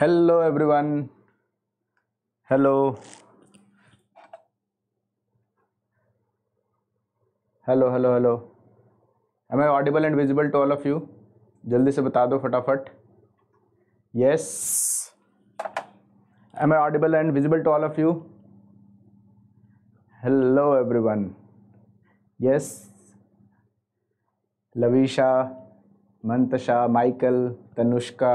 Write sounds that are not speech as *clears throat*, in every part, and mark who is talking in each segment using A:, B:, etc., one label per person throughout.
A: Hello everyone hello hello hello hello am I audible and visible to all of you जल्दी से बता दो फटाफट yes am I audible and visible to all of you hello everyone yes Lavisha Mantasha Michael Tanushka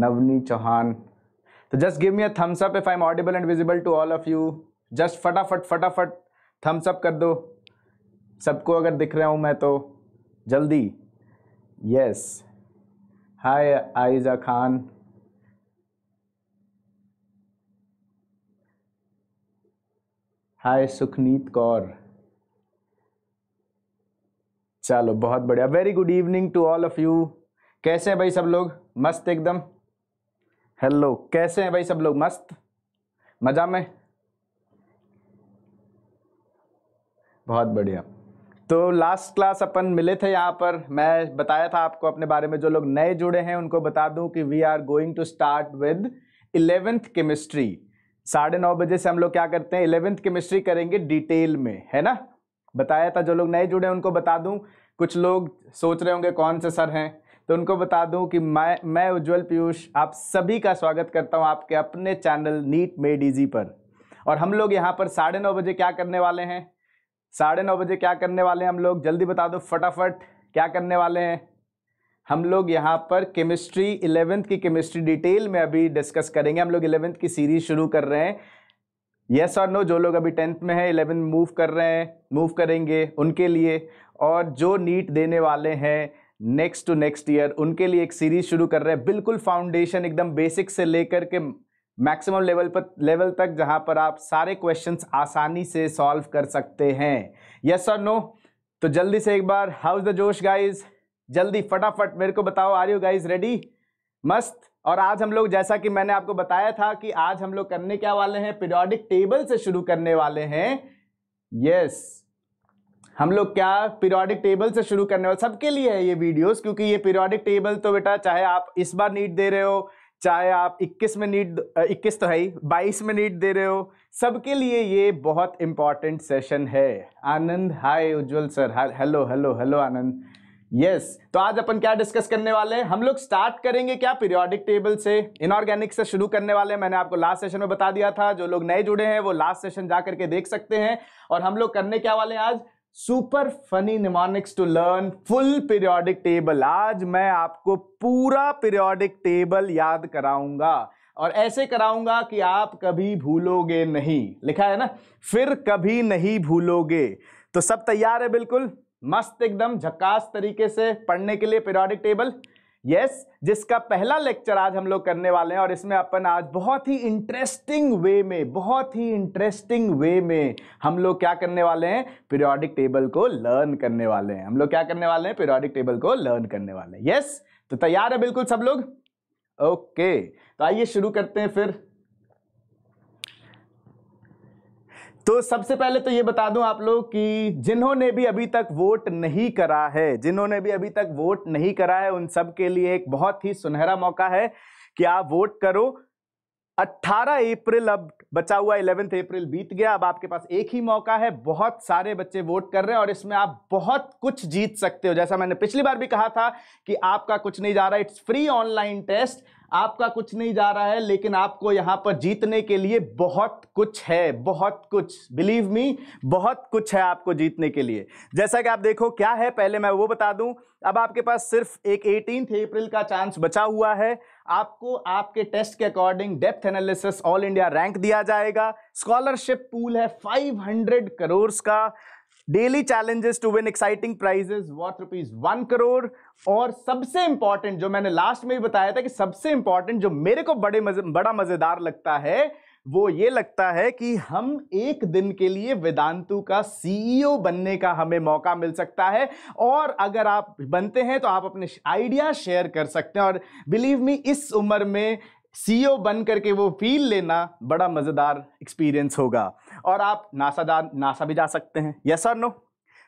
A: Navni Chauhan तो just give me a thumbs up if I am audible and visible to all of you just फटाफट फटाफट Thums up कर दो सबको अगर दिख रहा हूँ मैं तो जल्दी yes hi Aiza Khan hi Sukhneet Kaur चलो बहुत बढ़िया very good evening to all of you कैसे हैं भाई सब लोग मस्त एकदम हेलो कैसे हैं भाई सब लोग मस्त मज़ा में बहुत बढ़िया तो लास्ट क्लास अपन मिले थे यहाँ पर मैं बताया था आपको अपने बारे में जो लोग नए जुड़े हैं उनको बता दूं कि we are going to start with eleventh chemistry साढ़े नौ बजे से हम लोग क्या करते हैं इलेवेंथ केमिस्ट्री करेंगे डिटेल में है ना बताया था जो लोग नए जुड़े हैं उनको बता दूं कुछ लोग सोच रहे होंगे कौन से सर हैं तो उनको बता दूं कि मैं मैं उज्जवल पीयूष आप सभी का स्वागत करता हूं आपके अपने चैनल नीट मेड इजी पर और हम लोग यहाँ पर साढ़े नौ बजे क्या करने वाले हैं साढ़े नौ बजे क्या करने वाले हैं हम लोग जल्दी बता दो फटाफट क्या करने वाले हैं हम लोग यहाँ पर केमिस्ट्री इलेवेंथ की केमिस्ट्री डिटेल में अभी डिस्कस करेंगे हम लोग इलेवेंथ की सीरीज शुरू कर रहे हैं यस और नो जो लोग अभी टेंथ में हैं इलेवेंथ मूव कर रहे हैं मूव करेंगे उनके लिए और जो नीट देने वाले हैं नेक्स्ट टू नेक्स्ट ईयर उनके लिए एक सीरीज शुरू कर रहे हैं बिल्कुल फाउंडेशन एकदम बेसिक से लेकर के मैक्सिमम लेवल पर लेवल तक जहां पर आप सारे क्वेश्चंस आसानी से सॉल्व कर सकते हैं यस और नो तो जल्दी से एक बार हाउ इज द जोश गाइज जल्दी फटाफट मेरे को बताओ आर यू गाइज रेडी मस्त और आज हम लोग जैसा कि मैंने आपको बताया था कि आज हम लोग करने क्या वाले हैं पीरियोडिक टेबल से शुरू करने वाले हैं यस yes, हम लोग क्या पीरियोडिक टेबल से शुरू करने वाले सबके लिए है ये वीडियोस क्योंकि ये पीरियोडिक टेबल तो बेटा चाहे आप इस बार नीट दे रहे हो चाहे आप 21 में नीट 21 तो है ही 22 में नीट दे रहे हो सबके लिए ये बहुत इम्पॉर्टेंट सेशन है Anand hi Ujjwal sir hello hello hello Anand yes yes. तो आज अपन क्या डिस्कस करने वाले हैं हम लोग स्टार्ट करेंगे क्या पीरियोडिक टेबल से इनऑर्गेनिक से शुरू करने वाले हैं मैंने आपको लास्ट सेशन में बता दिया था जो लोग नए जुड़े हैं वो लास्ट सेशन जा करके देख सकते हैं और हम लोग करने क्या वाले हैं आज super funny mnemonics to learn full periodic table आज मैं आपको पूरा पीरियोडिक टेबल याद कराऊंगा और ऐसे कराऊंगा कि आप कभी भूलोगे नहीं लिखा है ना फिर कभी नहीं भूलोगे तो सब तैयार है बिल्कुल मस्त एकदम झकास तरीके से पढ़ने के लिए पीरियोडिक टेबल यस yes, जिसका पहला लेक्चर आज हम लोग करने वाले हैं और इसमें अपन आज बहुत ही इंटरेस्टिंग वे में बहुत ही इंटरेस्टिंग वे में हम लोग क्या करने वाले हैं पीरियोडिक टेबल को लर्न करने वाले हैं हम लोग क्या करने वाले हैं पीरियोडिक टेबल को लर्न करने वाले हैं यस yes? तो तैयार है बिल्कुल सब लोग ओके okay, तो आइए शुरू करते हैं फिर तो सबसे पहले तो ये बता दूं आप लोग कि जिन्होंने भी अभी तक वोट नहीं करा है जिन्होंने भी अभी तक वोट नहीं करा है उन सब के लिए एक बहुत ही सुनहरा मौका है कि आप वोट करो 18 अप्रैल अब बचा हुआ 11 अप्रैल बीत गया अब आपके पास एक ही मौका है बहुत सारे बच्चे वोट कर रहे हैं और इसमें आप बहुत कुछ जीत सकते हो जैसा मैंने पिछली बार भी कहा था कि आपका कुछ नहीं जा रहा इट्स फ्री ऑनलाइन टेस्ट आपका कुछ नहीं जा रहा है लेकिन आपको यहाँ पर जीतने के लिए बहुत कुछ है बहुत कुछ बिलीव मी बहुत कुछ है आपको जीतने के लिए जैसा कि आप देखो क्या है पहले मैं वो बता दूं अब आपके पास सिर्फ एक एटीन अप्रैल का चांस बचा हुआ है आपको आपके टेस्ट के according depth analysis all India rank दिया जाएगा स्कॉलरशिप पूल है 500 करोड़ का daily challenges to win exciting prizes what rupees one crore और सबसे इंपॉर्टेंट जो मैंने लास्ट में भी बताया था कि सबसे इंपॉर्टेंट जो मेरे को बड़े मजे बड़ा मजेदार लगता है वो ये लगता है कि हम एक दिन के लिए वेदांतु का सीईओ e बनने का हमें मौका मिल सकता है और अगर आप बनते हैं तो आप अपने आइडिया शेयर कर सकते हैं और बिलीव मी इस उम्र में सीईओ e बन करके वो फील लेना बड़ा मज़ेदार एक्सपीरियंस होगा और आप नासा दार नासा भी जा सकते हैं यस और नो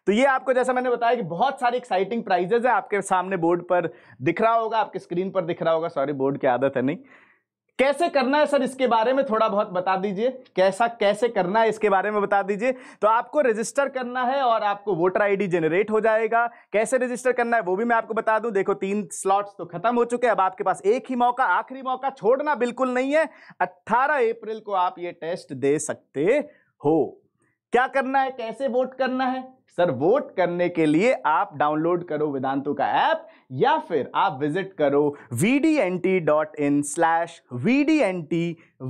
A: तो ये आपको जैसा मैंने बताया कि बहुत सारी एक्साइटिंग प्राइजेज है आपके सामने बोर्ड पर दिख रहा होगा आपके स्क्रीन पर दिख रहा होगा सॉरी बोर्ड की आदत है नहीं कैसे करना है सर इसके बारे में थोड़ा बहुत बता दीजिए कैसा कैसे करना है इसके बारे में बता दीजिए तो आपको रजिस्टर करना है और आपको वोटर आईडी जनरेट हो जाएगा कैसे रजिस्टर करना है वो भी मैं आपको बता दूं देखो तीन स्लॉट्स तो खत्म हो चुके हैं अब आपके पास एक ही मौका आखिरी मौका छोड़ना बिल्कुल नहीं है अट्ठारह अप्रैल को आप ये टेस्ट दे सकते हो क्या करना है कैसे वोट करना है सर वोट करने के लिए आप डाउनलोड करो वेदांतु का ऐप या फिर आप विजिट करो V D N T dot in slash V D N T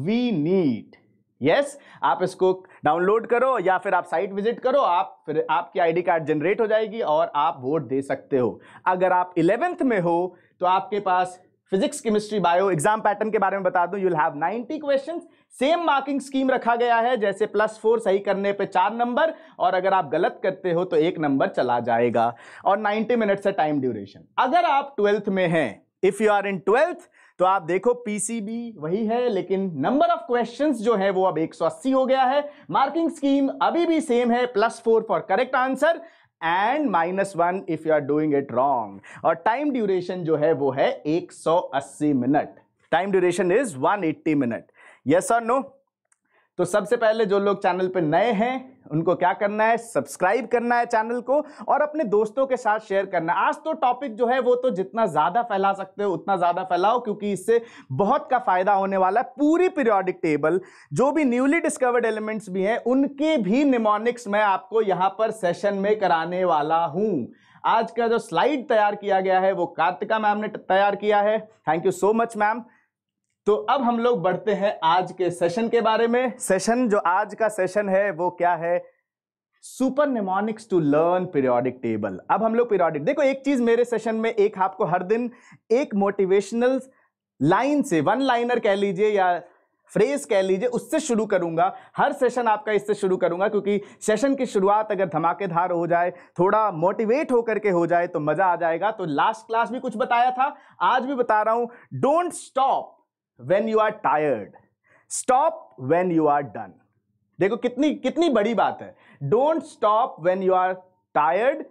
A: V NEET yes आप इसको डाउनलोड करो या फिर आप साइट विजिट करो आप फिर आपकी आईडी कार्ड जनरेट हो जाएगी और आप वोट दे सकते हो अगर आप इलेवेंथ में हो तो आपके पास physics chemistry bio exam pattern के बारे में बता दूं you have 90 questions same marking scheme रखा गया है जैसे प्लस फोर सही करने पे चार नंबर और अगर आप गलत करते हो तो एक नंबर चला जाएगा और 90 मिनट है टाइम ड्यूरेशन अगर आप ट्वेल्थ में हैं if you are in twelfth तो आप देखो पीसीबी वही है लेकिन नंबर ऑफ क्वेश्चंस जो है वो अब 180 हो गया है मार्किंग स्कीम अभी भी सेम है plus four for correct answer and minus one if you are doing it wrong और टाइम ड्यूरेशन जो है वो है 180 minute time duration is 180 minute yes और नो तो सबसे पहले जो लोग चैनल पर नए हैं उनको क्या करना है सब्सक्राइब करना है चैनल को और अपने दोस्तों के साथ शेयर करना है आज तो टॉपिक जो है वो तो जितना ज़्यादा फैला सकते हो उतना ज़्यादा फैलाओ क्योंकि इससे बहुत का फायदा होने वाला है पूरी पीरियोडिक टेबल जो भी न्यूली डिस्कवर्ड एलिमेंट्स भी हैं उनके भी निमोनिक्स मैं आपको यहाँ पर सेशन में कराने वाला हूँ आज का जो स्लाइड तैयार किया गया है वो कार्तिका मैम ने तैयार किया है thank you so much ma'am तो अब हम लोग बढ़ते हैं आज के सेशन के बारे में सेशन जो आज का सेशन है वो क्या है super mnemonics to learn periodic table अब हम लोग पीरियोडिक देखो एक चीज मेरे सेशन में एक आपको हर दिन एक मोटिवेशनल लाइन से वन लाइनर कह लीजिए या फ्रेज कह लीजिए उससे शुरू करूंगा हर सेशन आपका इससे शुरू करूंगा क्योंकि सेशन की शुरुआत अगर धमाकेदार हो जाए थोड़ा मोटिवेट होकर के हो जाए तो मजा आ जाएगा तो लास्ट क्लास भी कुछ बताया था आज भी बता रहा हूं don't stop when you are tired stop when you are done देखो कितनी कितनी बड़ी बात है don't stop when you are tired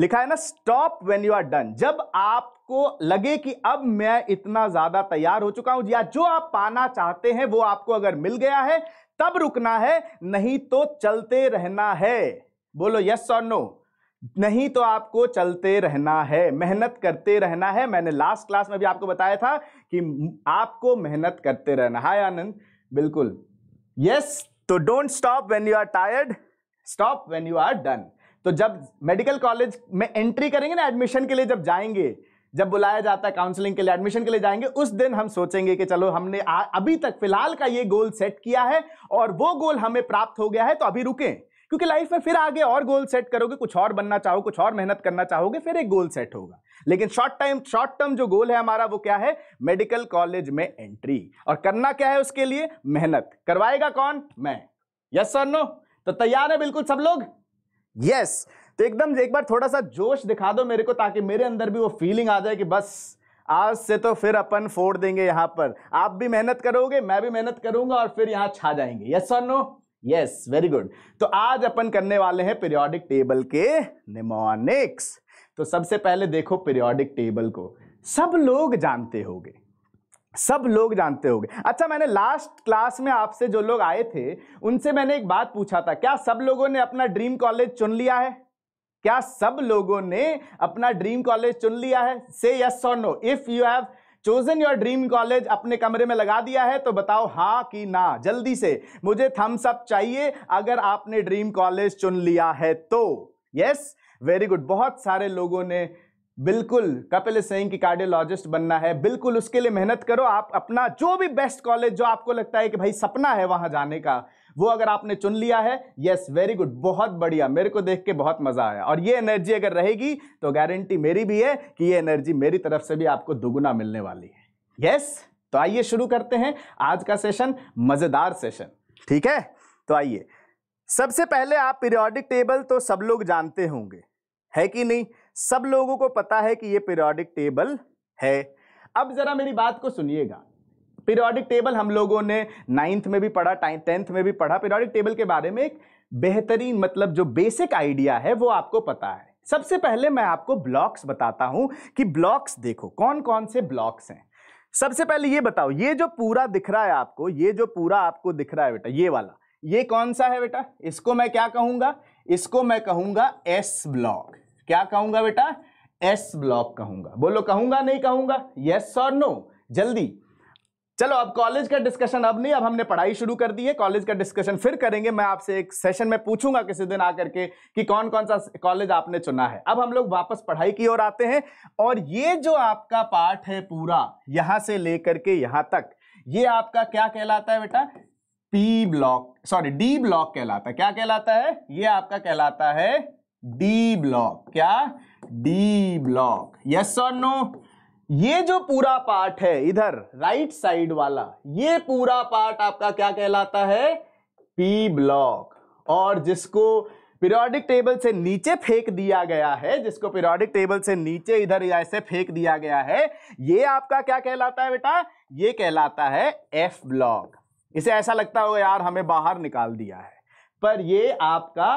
A: लिखा है ना stop when you are done जब आपको लगे कि अब मैं इतना ज्यादा तैयार हो चुका हूं या जो आप पाना चाहते हैं वो आपको अगर मिल गया है तब रुकना है नहीं तो चलते रहना है बोलो यस और नो नहीं तो आपको चलते रहना है मेहनत करते रहना है मैंने लास्ट क्लास में भी आपको बताया था कि आपको मेहनत करते रहना हाय आनंद बिल्कुल यस तो don't stop when you are tired stop when you are done तो जब मेडिकल कॉलेज में एंट्री करेंगे ना एडमिशन के लिए जब जाएंगे जब बुलाया जाता है काउंसलिंग के लिए एडमिशन के लिए जाएंगे उस दिन हम सोचेंगे कि चलो हमने अभी तक फिलहाल का ये गोल सेट किया है और वो गोल हमें प्राप्त हो गया है तो अभी रुकें क्योंकि लाइफ में फिर आगे और गोल सेट करोगे कुछ और बनना चाहो कुछ और मेहनत करना चाहोगे फिर एक गोल सेट होगा लेकिन शॉर्ट टाइम शॉर्ट टर्म जो गोल है हमारा वो क्या है मेडिकल कॉलेज में एंट्री और करना क्या है उसके लिए मेहनत करवाएगा कौन मैं यस सर नो तो तैयार है बिल्कुल सब लोग यस yes. तो एकदम एक बार थोड़ा सा जोश दिखा दो मेरे को ताकि मेरे अंदर भी वो फीलिंग आ जाए कि बस आज से तो फिर अपन फोड़ देंगे यहां पर आप भी मेहनत करोगे मैं भी मेहनत करूंगा और फिर यहाँ छा जाएंगे यस और नो यस वेरी गुड तो आज अपन करने वाले हैं पीरियोडिक टेबल के निमोनिक्स तो सबसे पहले देखो पीरियोडिक टेबल को सब लोग जानते होंगे सब लोग जानते होंगे अच्छा मैंने लास्ट क्लास में आपसे जो लोग आए थे उनसे मैंने एक बात पूछा था क्या सब लोगों ने अपना ड्रीम कॉलेज चुन लिया है क्या सब लोगों ने अपना ड्रीम कॉलेज चुन लिया है से यस और no if you have chosen your dream college अपने कमरे में लगा दिया है तो बताओ हाँ कि ना जल्दी से मुझे थम्स अप चाहिए अगर आपने ड्रीम कॉलेज चुन लिया है तो यस वेरी गुड बहुत सारे लोगों ने बिल्कुल कपिल सिंह की कार्डियोलॉजिस्ट बनना है बिल्कुल उसके लिए मेहनत करो आप अपना जो भी बेस्ट कॉलेज जो आपको लगता है कि भाई सपना है वहां जाने का वो अगर आपने चुन लिया है यस वेरी गुड बहुत बढ़िया मेरे को देख के बहुत मजा आया और ये एनर्जी अगर रहेगी तो गारंटी मेरी भी है कि ये एनर्जी मेरी तरफ से भी आपको दुगुना मिलने वाली है यस तो आइए शुरू करते हैं आज का सेशन मजेदार सेशन ठीक है तो आइए सबसे पहले आप पीरियोडिक टेबल तो सब लोग जानते होंगे है कि नहीं सब लोगों को पता है कि ये पीरियोडिक टेबल है अब जरा मेरी बात को सुनिएगा पीरियोडिक टेबल हम लोगों ने नाइन्थ में भी पढ़ा टेंथ में भी पढ़ा पीरियोडिक टेबल के बारे में एक बेहतरीन मतलब जो बेसिक आइडिया है वो आपको पता है सबसे पहले मैं आपको ब्लॉक्स बताता हूं कि ब्लॉक्स देखो कौन कौन से ब्लॉक्स हैं सबसे पहले ये बताओ ये जो पूरा दिख रहा है आपको ये जो पूरा आपको दिख रहा है बेटा ये वाला ये कौन सा है बेटा इसको मैं क्या कहूंगा इसको मैं कहूंगा एस ब्लॉक क्या कहूंगा बेटा एस ब्लॉक कहूंगा बोलो कहूंगा नहीं कहूंगा यस और नो जल्दी चलो अब कॉलेज का डिस्कशन अब नहीं अब हमने पढ़ाई शुरू कर दी है कॉलेज का डिस्कशन फिर करेंगे मैं आपसे एक सेशन में पूछूंगा किसी दिन आकर के कि कौन कौन सा कॉलेज आपने चुना है अब हम लोग वापस पढ़ाई की ओर आते हैं और ये जो आपका पार्ट है पूरा यहां से लेकर के यहां तक ये आपका क्या कहलाता है बेटा P block sorry D block कहलाता है क्या कहलाता है ये आपका कहलाता है डी ब्लॉक क्या डी ब्लॉक यस और नो ये जो पूरा पार्ट है इधर राइट साइड वाला ये पूरा पार्ट आपका क्या कहलाता है पी ब्लॉक और जिसको पीरियोडिक टेबल से नीचे फेंक दिया गया है जिसको पीरियोडिक टेबल से नीचे इधर ऐसे फेंक दिया गया है ये आपका क्या कहलाता है बेटा ये कहलाता है एफ ब्लॉक इसे ऐसा लगता होगा यार हमें बाहर निकाल दिया है पर ये आपका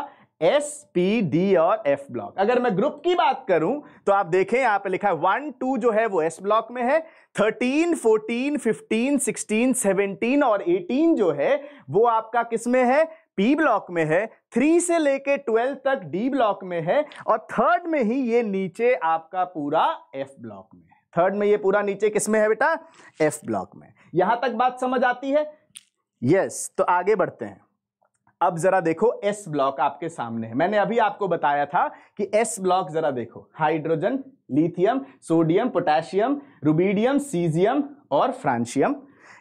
A: एस पी डी और एफ ब्लॉक अगर मैं ग्रुप की बात करूं तो आप देखें यहां पे लिखा है वन टू जो है वो एस ब्लॉक में है thirteen fourteen fifteen sixteen seventeen और एटीन जो है वो आपका किस में है पी ब्लॉक में है थ्री से लेके ट्वेल्व तक डी ब्लॉक में है और थर्ड में ही ये नीचे आपका पूरा एफ ब्लॉक में है थर्ड में ये पूरा नीचे किस में है बेटा एफ ब्लॉक में यहां तक बात समझ आती है यस yes, तो आगे बढ़ते हैं अब जरा देखो एस ब्लॉक आपके सामने है मैंने अभी आपको बताया था कि एस ब्लॉक जरा देखो hydrogen lithium sodium potassium rubidium caesium और फ्रांशियम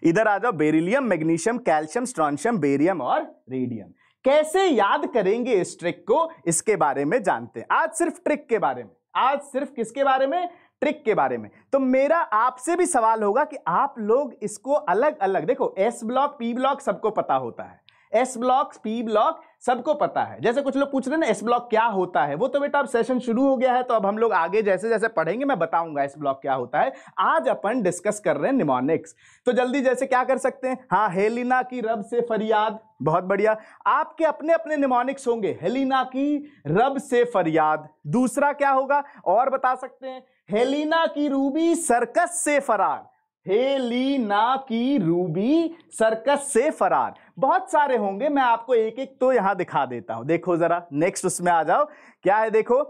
A: इधर आ जाओ beryllium magnesium calcium strontium barium और रेडियम कैसे याद करेंगे इस ट्रिक को इसके बारे में जानते हैं आज सिर्फ ट्रिक के बारे में आज सिर्फ किसके बारे में ट्रिक के बारे में तो मेरा आपसे भी सवाल होगा कि आप लोग इसको अलग अलग देखो एस ब्लॉक पी ब्लॉक सबको पता होता है एस ब्लॉक पी ब्लॉक सबको पता है जैसे कुछ लोग पूछ रहे हैं ना एस ब्लॉक क्या होता है वो तो बेटा अब सेशन शुरू हो गया है तो अब हम लोग आगे जैसे जैसे पढ़ेंगे मैं बताऊंगा एस ब्लॉक क्या होता है आज अपन डिस्कस कर रहे हैं निमोनिक्स तो जल्दी जैसे क्या कर सकते हैं हाँ हेलिना की रब से फरियाद बहुत बढ़िया आपके अपने अपने निमोनिक्स होंगे हेलिना की रब से फरियाद दूसरा क्या होगा और बता सकते हैं हेलिना की रूबी सर्कस से फरार हेलीना की रूबी सर्कस से फरार बहुत सारे होंगे मैं आपको एक एक तो यहां दिखा देता हूं देखो जरा नेक्स्ट उसमें आ जाओ क्या है देखो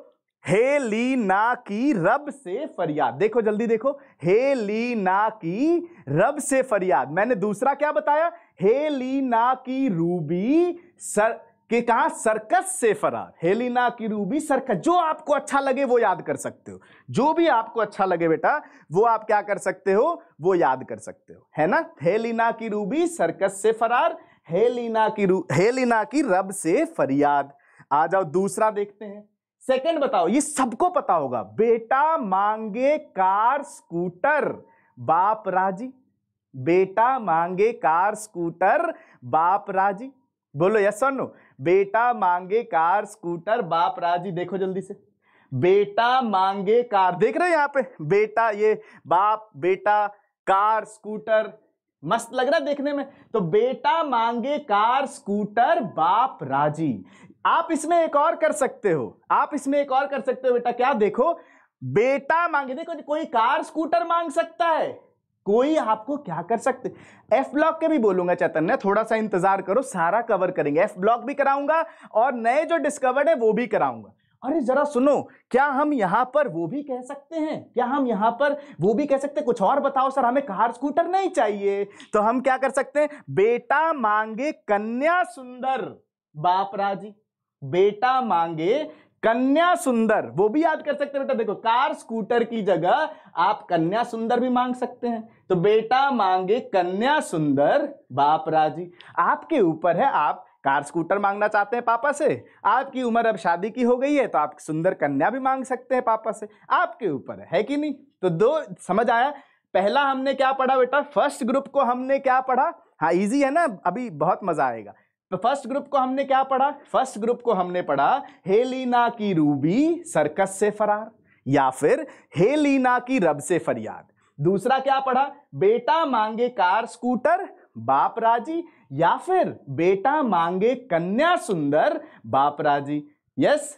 A: हेलीना की रब से फरियाद देखो जल्दी देखो हेलीना की रब से फरियाद मैंने दूसरा क्या बताया हेलीना की रूबी सर कि कहा सर्कस से फरार हेलिना की रूबी सर्कस जो आपको अच्छा लगे वो याद कर सकते हो जो भी आपको अच्छा लगे बेटा वो आप क्या कर सकते हो वो याद कर सकते हो है ना हेलिना की रूबी सर्कस से फरार हेलिना की रू हेलिना की रब से फरियाद आ जाओ दूसरा देखते हैं सेकंड बताओ ये सबको पता होगा बेटा मांगे कार स्कूटर बाप राजी बेटा मांगे कार स्कूटर बाप राजी बोलो यस और नो बेटा मांगे कार स्कूटर बाप राजी देखो जल्दी से बेटा मांगे कार देख रहे हैं यहाँ पे बेटा ये बाप बेटा कार स्कूटर मस्त लग रहा है देखने में तो बेटा मांगे कार स्कूटर बाप राजी आप इसमें एक और कर सकते हो आप इसमें एक और कर सकते हो बेटा क्या देखो बेटा मांगे देखो कोई कार स्कूटर मांग सकता है कोई आपको क्या कर सकते एफ ब्लॉक के भी बोलूंगा चैतन्य थोड़ा सा इंतजार करो सारा कवर करेंगे एफ ब्लॉक भी कराऊंगा और नए जो डिस्कवर्ड है वो भी कराऊंगा अरे जरा सुनो क्या हम यहाँ पर वो भी कह सकते हैं क्या हम यहाँ पर वो भी कह सकते हैं कुछ और बताओ सर हमें कार स्कूटर नहीं चाहिए तो हम क्या कर सकते हैं बेटा मांगे कन्या सुंदर बाप राजी बेटा मांगे कन्या सुंदर वो भी याद कर सकते हैं बेटा देखो कार स्कूटर की जगह आप कन्या सुंदर भी मांग सकते हैं तो बेटा मांगे कन्या सुंदर बाप राजी आपके ऊपर है आप कार स्कूटर मांगना चाहते हैं पापा से आपकी उम्र अब शादी की हो गई है तो आप सुंदर कन्या भी मांग सकते हैं पापा से आपके ऊपर है, है कि नहीं तो दो समझ आया पहला हमने क्या पढ़ा बेटा फर्स्ट ग्रुप को हमने क्या पढ़ा हाँ इजी है ना अभी बहुत मजा आएगा तो फर्स्ट ग्रुप को हमने क्या पढ़ा फर्स्ट ग्रुप को हमने पढ़ा हेलीना की रूबी सर्कस से फरार या फिर हेलीना की रब से फरियाद दूसरा क्या पढ़ा बेटा मांगे कार स्कूटर बाप राजी या फिर बेटा मांगे कन्या सुंदर बाप राजी yes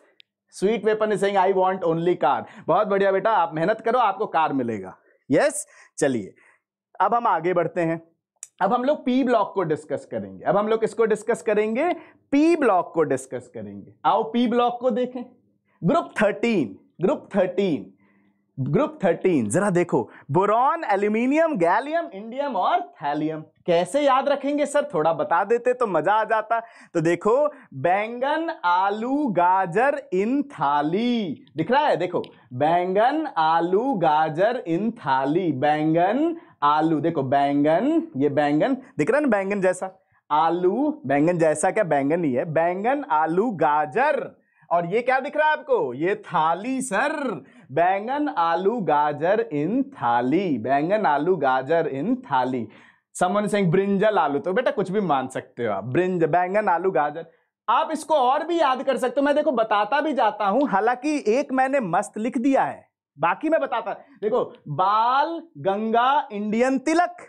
A: sweet weapon saying I want only car बहुत बढ़िया बेटा आप मेहनत करो आपको कार मिलेगा यस चलिए अब हम आगे बढ़ते हैं अब हम लोग पी ब्लॉक को डिस्कस करेंगे अब हम लोग इसको डिस्कस करेंगे पी ब्लॉक को डिस्कस करेंगे आओ पी ब्लॉक को देखें group thirteen group thirteen group thirteen जरा देखो बोरॉन एल्यूमिनियम गैलियम इंडियम और थैलियम कैसे याद रखेंगे सर थोड़ा बता देते तो मजा आ जाता तो देखो बैंगन आलू गाजर इन थाली दिख रहा है देखो बैंगन आलू गाजर इन थाली बैंगन आलू देखो बैंगन ये बैंगन दिख रहा है ना बैंगन जैसा आलू बैंगन जैसा क्या बैंगन ही है बैंगन आलू गाजर और ये क्या दिख रहा है आपको ये थाली सर बैंगन आलू गाजर इन थाली बैंगन आलू गाजर इन थाली समन सिंह ब्रिंजल आलू तो बेटा कुछ भी मान सकते हो आप ब्रिंज बैंगन आलू गाजर आप इसको और भी याद कर सकते हो मैं देखो बताता भी जाता हूं हालांकि एक मैंने मस्त लिख दिया है बाकी मैं बताता देखो बाल गंगा इंडियन तिलक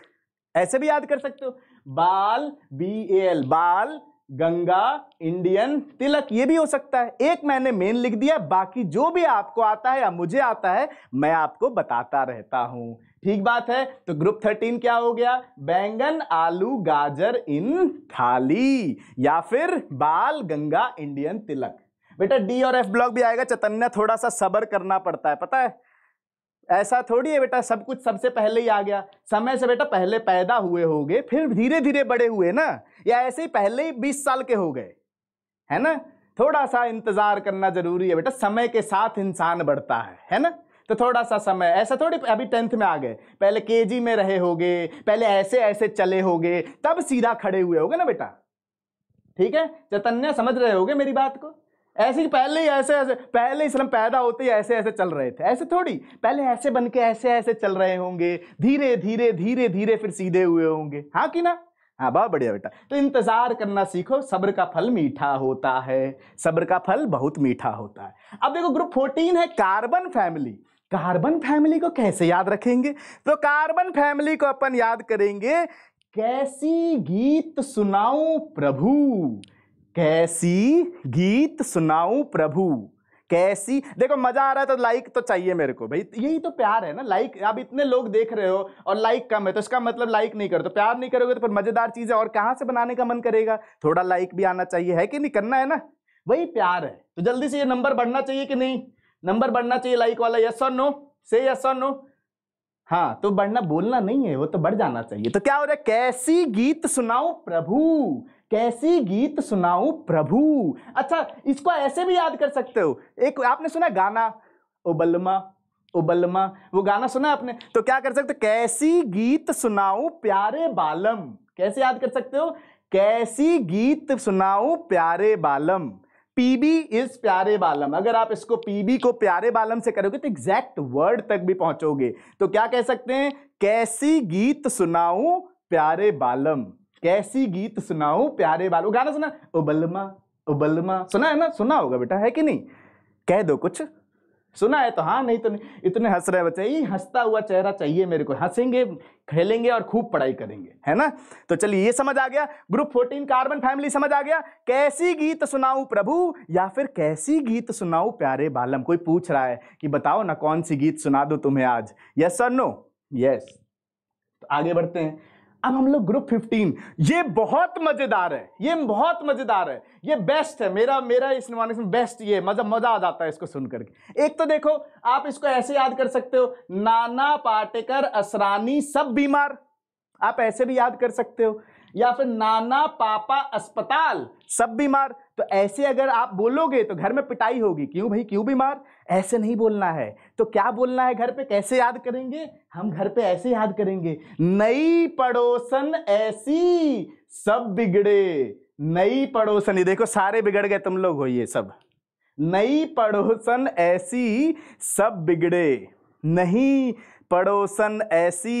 A: ऐसे भी याद कर सकते हो बाल बी एल बाल गंगा इंडियन तिलक ये भी हो सकता है एक मैंने मेन लिख दिया बाकी जो भी आपको आता है या मुझे आता है मैं आपको बताता रहता हूं ठीक बात है तो ग्रुप थर्टीन क्या हो गया बैंगन आलू गाजर इन थाली या फिर बाल गंगा इंडियन तिलक बेटा डी और एफ ब्लॉक भी आएगा चैतन्य थोड़ा सा सबर करना पड़ता है पता है ऐसा थोड़ी है बेटा सब कुछ सबसे पहले ही आ गया समय से बेटा पहले पैदा हुए गए फिर धीरे धीरे बड़े हुए ना या ऐसे ही पहले ही बीस साल के हो गए है ना थोड़ा सा इंतज़ार करना ज़रूरी है बेटा समय के साथ इंसान बढ़ता है है ना तो थोड़ा सा समय ऐसा थोड़ी अभी टेंथ में आ गए पहले जी में रहे गए पहले ऐसे ऐसे चले गए तब सीधा खड़े हुए गए ना बेटा ठीक है चैतन्य समझ रहे होगे मेरी बात को ऐसे पहले ही ऐसे ऐसे पहले इस्लाम पैदा होते ही ऐसे ऐसे चल रहे थे ऐसे थोड़ी पहले ऐसे बन के ऐसे ऐसे चल रहे होंगे धीरे धीरे धीरे धीरे फिर सीधे हुए होंगे हाँ कि ना हाँ बहुत बढ़िया बेटा तो इंतज़ार करना सीखो सब्र का फल मीठा होता है सब्र का फल बहुत मीठा होता है अब देखो ग्रुप फोर्टीन है कार्बन फैमिली कार्बन फैमिली को कैसे याद रखेंगे तो कार्बन फैमिली को अपन याद करेंगे कैसी गीत सुनाऊं प्रभु कैसी गीत सुनाऊ प्रभु कैसी देखो मजा आ रहा है तो लाइक तो चाहिए मेरे को भाई यही तो प्यार है ना लाइक आप इतने लोग देख रहे हो और लाइक कम है तो इसका मतलब लाइक नहीं करो तो प्यार नहीं करोगे तो फिर मजेदार चीज है और कहाँ से बनाने का मन करेगा थोड़ा लाइक भी आना चाहिए है कि नहीं करना है ना वही प्यार है तो जल्दी से ये नंबर बढ़ना चाहिए कि नहीं नंबर बढ़ना चाहिए लाइक वाला यस और नो से यस और नो हाँ तो बढ़ना बोलना नहीं है वो तो बढ़ जाना चाहिए तो क्या हो रहा है कैसी गीत सुनाऊ प्रभु कैसी गीत सुनाऊ प्रभु अच्छा इसको ऐसे भी याद कर सकते हो एक आपने सुना गाना ओ बलमा ओ वो गाना सुना आपने तो क्या कर सकते हो कैसी गीत सुनाऊ प्यारे बालम कैसे याद कर सकते हो कैसी गीत सुनाऊ प्यारे बालम पीबी इज प्यारे बालम अगर आप इसको पीबी को प्यारे बालम से करोगे तो एग्जैक्ट वर्ड तक भी पहुंचोगे तो क्या कह सकते हैं कैसी गीत सुनाऊ प्यारे बालम कैसी गीत सुनाऊ प्यारे बालू गाना सुना उबलमा उबलमा सुना है ना सुना होगा बेटा है कि नहीं कह दो कुछ सुना है तो हाँ नहीं तो नहीं इतने हंस रहे बच्चे ये हंसता हुआ चेहरा चाहिए मेरे को हंसेंगे खेलेंगे और खूब पढ़ाई करेंगे है ना तो चलिए ये समझ आ गया ग्रुप फोर्टीन कार्बन फैमिली समझ आ गया कैसी गीत सुनाऊ प्रभु या फिर कैसी गीत सुनाऊ प्यारे बालम कोई पूछ रहा है कि बताओ ना कौन सी गीत सुना दो तुम्हें आज यस सर नो यस आगे बढ़ते हैं अब हम लोग ग्रुप 15 ये बहुत मजेदार है ये बहुत मजेदार है ये बेस्ट है मेरा मेरा इस निमानिक में बेस्ट ये मजा मजा आ जाता है इसको सुन करके एक तो देखो आप इसको ऐसे याद कर सकते हो नाना पाटेकर असरानी सब बीमार आप ऐसे भी याद कर सकते हो या फिर नाना पापा अस्पताल सब बीमार तो ऐसे अगर आप बोलोगे तो घर में पिटाई होगी क्यों भाई क्यों बीमार ऐसे नहीं बोलना है तो क्या बोलना है घर पे कैसे याद करेंगे हम घर पे ऐसे याद करेंगे नई पड़ोसन ऐसी सब बिगड़े नई पड़ोसन ये देखो सारे बिगड़ गए तुम लोग हो ये सब नई पड़ोसन ऐसी सब बिगड़े नहीं पड़ोसन ऐसी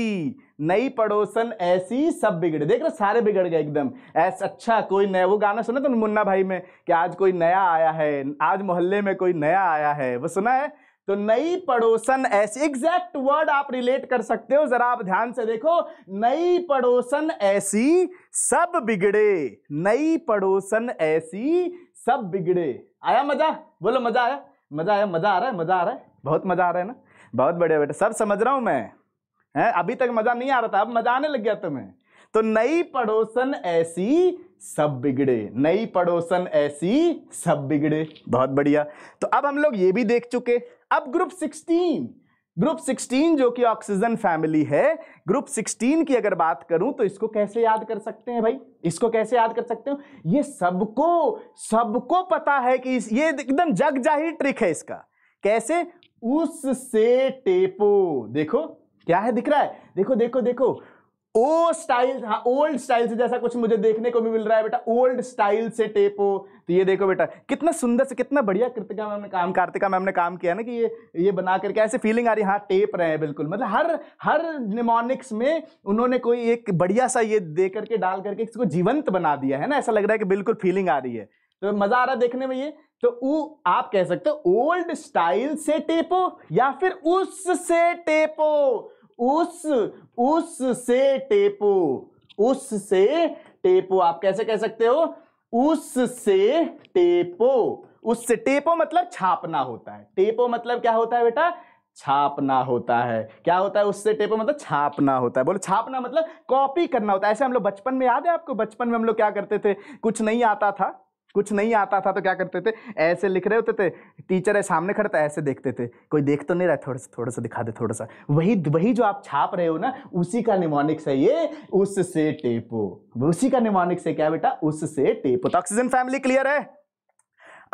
A: नई पड़ोसन ऐसी सब बिगड़े देख रहे सारे बिगड़ गए एकदम ऐसा अच्छा कोई नया वो गाना सुना तो मुन्ना भाई में कि आज कोई नया आया है आज मोहल्ले में कोई नया आया है वो सुना है तो नई पड़ोसन ऐसी एग्जैक्ट वर्ड आप रिलेट कर सकते हो जरा आप ध्यान से देखो नई पड़ोसन ऐसी सब बिगड़े नई पड़ोसन ऐसी सब बिगड़े आया मजा बोलो मजा आया मजा आया मजा आ रहा है मजा आ रहा है बहुत मजा आ रहा है ना बहुत बढ़िया बेटा सब समझ रहा हूं मैं है अभी तक मजा नहीं आ रहा था अब मजा आने लग गया तुम्हें तो नई पड़ोसन ऐसी सब बिगड़े नई पड़ोसन ऐसी सब बिगड़े बहुत बढ़िया तो अब हम लोग ये भी देख चुके अब ग्रुप सिक्सटीन ग्रुप सिक्सटीन जो कि ऑक्सीजन फैमिली है ग्रुप सिक्सटीन की अगर बात करूं तो इसको कैसे याद कर सकते हैं भाई इसको कैसे याद कर सकते हो ये सबको सबको पता है कि इस, ये एकदम जग जाहिर ट्रिक है इसका कैसे उससे टेपो देखो क्या है दिख रहा है देखो देखो देखो ओ स्टाइल हाँ ओल्ड स्टाइल से जैसा कुछ मुझे देखने को भी मिल रहा है बेटा ओल्ड स्टाइल से टेपो तो ये देखो बेटा कितना सुंदर से कितना बढ़िया कृतिका मैम ने काम कार्तिका मैम ने काम किया ना कि ये ये बना करके ऐसे फीलिंग आ रही है हाँ टेप रहे हैं बिल्कुल मतलब हर हर निमोनिक्स में उन्होंने कोई एक बढ़िया सा ये दे करके डाल करके इसको जीवंत बना दिया है ना ऐसा लग रहा है कि बिल्कुल फीलिंग आ रही है तो मज़ा आ रहा है देखने में ये तो ऊ आप कह सकते हो ओल्ड स्टाइल से टेपो या फिर उससे टेपो उस उस से टेपो उससे टेपो आप कैसे कह सकते हो उससे टेपो उससे टेपो मतलब छापना होता है टेपो मतलब क्या होता है बेटा छापना होता है क्या होता है उससे टेपो मतलब छापना होता है बोलो छापना मतलब कॉपी करना होता है ऐसे हम लोग बचपन में याद है आपको बचपन में हम लोग क्या करते थे कुछ नहीं आता था कुछ नहीं आता था तो क्या करते थे ऐसे लिख रहे होते थे टीचर है सामने खड़े था ऐसे देखते थे कोई देख तो नहीं रहा थोड़ा सा थोड़ा सा दिखा दे थोड़ा सा वही वही जो आप छाप रहे हो ना उसी का निमोनिक्स है ये उससे टेपो उसी का निमोनिक्स है क्या बेटा उससे टेपो तो ऑक्सीजन फैमिली क्लियर है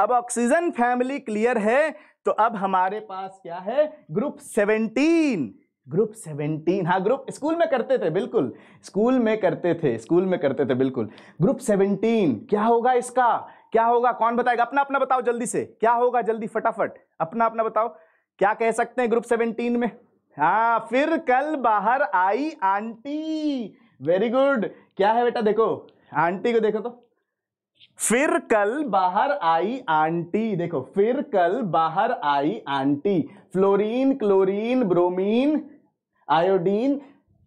A: अब ऑक्सीजन फैमिली क्लियर है तो अब हमारे पास क्या है ग्रुप सेवनटीन ग्रुप सेवेंटीन हाँ ग्रुप स्कूल में करते थे बिल्कुल स्कूल में करते थे स्कूल में करते थे बिल्कुल ग्रुप सेवेंटीन क्या होगा इसका क्या होगा कौन बताएगा अपना अपना बताओ जल्दी से क्या होगा जल्दी फटाफट अपना अपना बताओ क्या कह सकते हैं ग्रुप सेवनटीन में हाँ फिर कल बाहर आई आंटी वेरी गुड क्या है बेटा देखो आंटी को देखो तो फिर कल बाहर आई आंटी देखो फिर कल बाहर आई aunty fluorine chlorine bromine iodine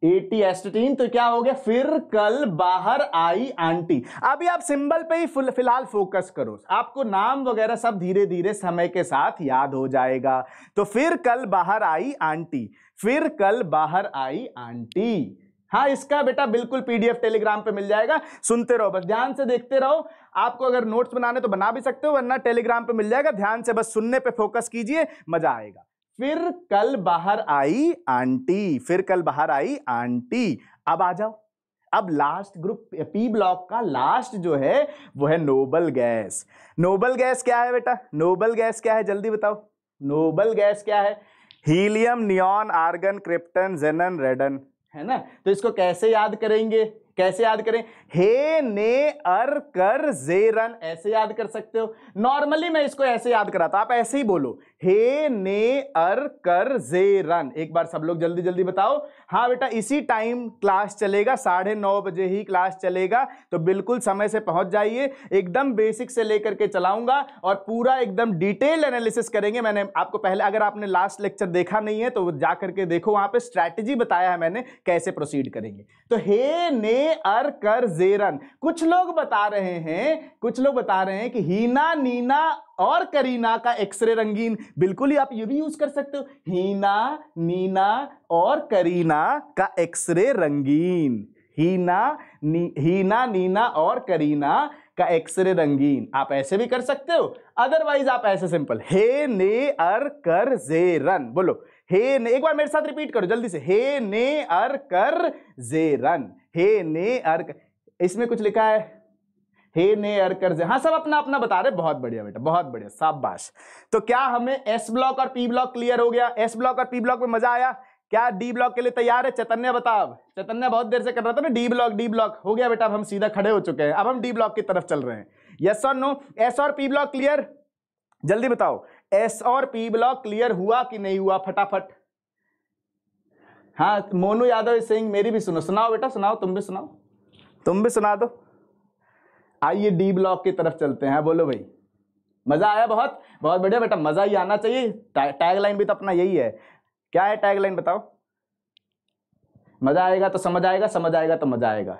A: astatine तो क्या हो गया फिर कल बाहर आई आंटी अभी आप सिंबल पे ही फिलहाल फोकस करो आपको नाम वगैरह सब धीरे धीरे समय के साथ याद हो जाएगा तो फिर कल बाहर आई आंटी फिर कल बाहर आई आंटी हाँ इसका बेटा बिल्कुल पीडीएफ टेलीग्राम पे मिल जाएगा सुनते रहो बस ध्यान से देखते रहो आपको अगर नोट्स बनाने तो बना भी सकते हो वरना टेलीग्राम पे मिल जाएगा ध्यान से बस सुनने पे फोकस कीजिए मजा आएगा फिर कल बाहर आई आंटी फिर कल बाहर आई आंटी अब आ जाओ अब लास्ट ग्रुप पी ब्लॉक का लास्ट जो है वो है नोबल गैस नोबल गैस क्या है बेटा नोबल गैस क्या है जल्दी बताओ नोबल गैस क्या है helium neon argon krypton xenon radon है ना तो इसको कैसे याद करेंगे कैसे याद करें हे ने अर कर रन ऐसे याद कर सकते हो नॉर्मली मैं इसको ऐसे याद कराता आप ऐसे ही बोलो हे ने अर कर जे रन एक बार सब लोग जल्दी जल्दी बताओ हाँ बेटा इसी टाइम क्लास चलेगा साढ़े नौ बजे ही क्लास चलेगा तो बिल्कुल समय से पहुंच जाइए एकदम बेसिक से लेकर के चलाऊंगा और पूरा एकदम डिटेल एनालिसिस करेंगे मैंने आपको पहले अगर आपने लास्ट लेक्चर देखा नहीं है तो जा करके देखो वहां पर स्ट्रैटेजी बताया है मैंने कैसे प्रोसीड करेंगे तो हे ने अर कर जे रन कुछ लोग बता रहे हैं कुछ लोग बता रहे हैं कि हीना नीना और करीना का एक्सरे रंगीन बिल्कुल ही आप ये भी यूज कर सकते हो हीना नीना और करीना का एक्सरे रंगीन हीना नी, हीना नीना और करीना का एक्सरे रंगीन आप ऐसे भी कर सकते हो अदरवाइज आप ऐसे सिंपल हे ने अर कर जे रन बोलो हे ने एक बार मेरे साथ रिपीट करो जल्दी से हे ने अर कर जे रन हे ने अर कर, इसमें कुछ लिखा है हे ने जे हाँ सब अपना अपना बता रहे बहुत बढ़िया बेटा बहुत बढ़िया शाबाश तो क्या हमें एस ब्लॉक और पी ब्लॉक क्लियर हो गया एस ब्लॉक और पी ब्लॉक में मजा आया क्या डी ब्लॉक के लिए तैयार है चैतन्य बताओ चैतन्य बहुत देर से कर रहा था ना डी ब्लॉक डी ब्लॉक हो गया बेटा अब हम सीधा खड़े हो चुके हैं अब हम डी ब्लॉक की तरफ चल रहे हैं यस और नो एस और पी ब्लॉक क्लियर जल्दी बताओ एस और पी ब्लॉक क्लियर हुआ कि नहीं हुआ फटाफट हाँ मोनू यादव सिंह मेरी भी सुनो सुनाओ बेटा सुनाओ तुम भी सुनाओ तुम भी सुना दो आइए डी ब्लॉक की तरफ चलते हैं बोलो भाई मज़ा आया बहुत बहुत बढ़िया बेटा मज़ा ही आना चाहिए टैग लाइन भी तो अपना यही है क्या है टैग लाइन बताओ मज़ा आएगा तो समझ आएगा समझ आएगा तो मज़ा आएगा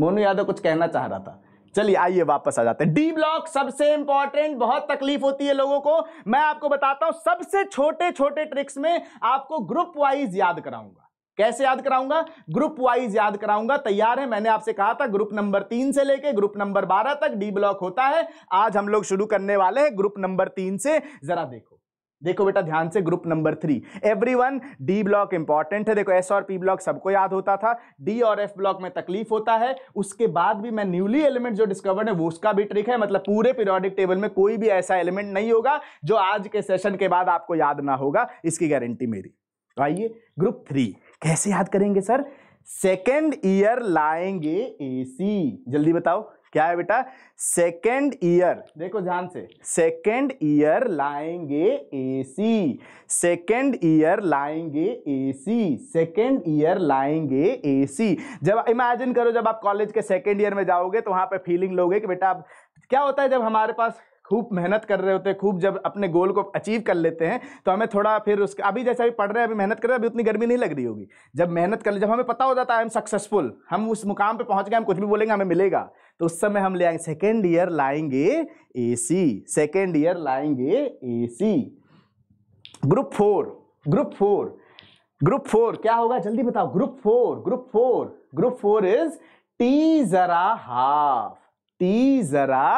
A: मोनू यादव कुछ कहना चाह रहा था चलिए आइए वापस आ जाते हैं डी ब्लॉक सबसे इंपॉर्टेंट बहुत तकलीफ होती है लोगों को मैं आपको बताता हूं सबसे छोटे छोटे ट्रिक्स में आपको ग्रुप वाइज याद कराऊंगा कैसे याद कराऊंगा ग्रुप वाइज याद कराऊंगा तैयार है मैंने आपसे कहा था ग्रुप नंबर तीन से लेके ग्रुप नंबर बारह तक डी ब्लॉक होता है आज हम लोग शुरू करने वाले हैं ग्रुप नंबर तीन से जरा देखो देखो बेटा ध्यान से group number three every one D block important है देखो एस और पी ब्लॉक सबको याद होता था डी और एफ ब्लॉक में तकलीफ होता है उसके बाद भी मैं न्यूली एलिमेंट जो डिस्कवर्ड है वो उसका भी ट्रिक है मतलब पूरे पीरियोडिक टेबल में कोई भी ऐसा एलिमेंट नहीं होगा जो आज के सेशन के बाद आपको याद ना होगा इसकी गारंटी मेरी तो आइए ग्रुप थ्री कैसे याद करेंगे सर सेकेंड ईयर लाएंगे एसी जल्दी बताओ क्या है बेटा सेकेंड ईयर देखो ध्यान से सेकेंड ईयर लाएंगे एसी सेकेंड ईयर लाएंगे एसी सेकेंड ईयर लाएंगे एसी जब इमेजिन करो जब आप कॉलेज के सेकेंड ईयर में जाओगे तो वहां पे फीलिंग लोगे कि बेटा आप क्या होता है जब हमारे पास खूब मेहनत कर रहे होते हैं खूब जब अपने गोल को अचीव कर लेते हैं तो हमें थोड़ा फिर उसके अभी जैसे अभी पढ़ रहे हैं अभी मेहनत कर रहे हैं अभी उतनी गर्मी नहीं लग रही होगी जब मेहनत कर ले जब हमें पता हो जाता है हम सक्सेसफुल हम उस मुकाम पे पहुंच गए हम कुछ भी बोलेंगे हमें मिलेगा तो उस समय हम ले आएंगे सेकेंड ईयर लाएंगे ए सेकेंड ईयर लाएंगे ए group four group four group four क्या होगा जल्दी बताओ group four group four group four is tea जरा हाफ टी जरा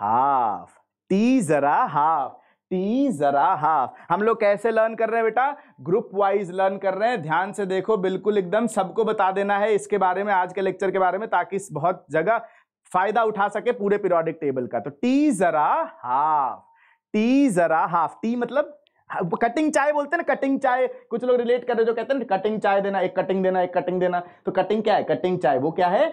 A: हाफ टी जरा हाफ टी जरा हाफ हम लोग कैसे लर्न कर रहे हैं बेटा ग्रुप वाइज लर्न कर रहे हैं ध्यान से देखो बिल्कुल एकदम सबको बता देना है इसके बारे में आज के लेक्चर के बारे में ताकि बहुत जगह फायदा उठा सके पूरे पीरियोडिक टेबल का तो टी जरा हाफ टी जरा हाफ टी मतलब कटिंग हाँ, चाय बोलते हैं ना कटिंग चाय कुछ लोग रिलेट कर रहे जो कहते हैं ना कटिंग चाय देना एक कटिंग देना एक कटिंग देना तो कटिंग क्या है कटिंग चाय वो क्या है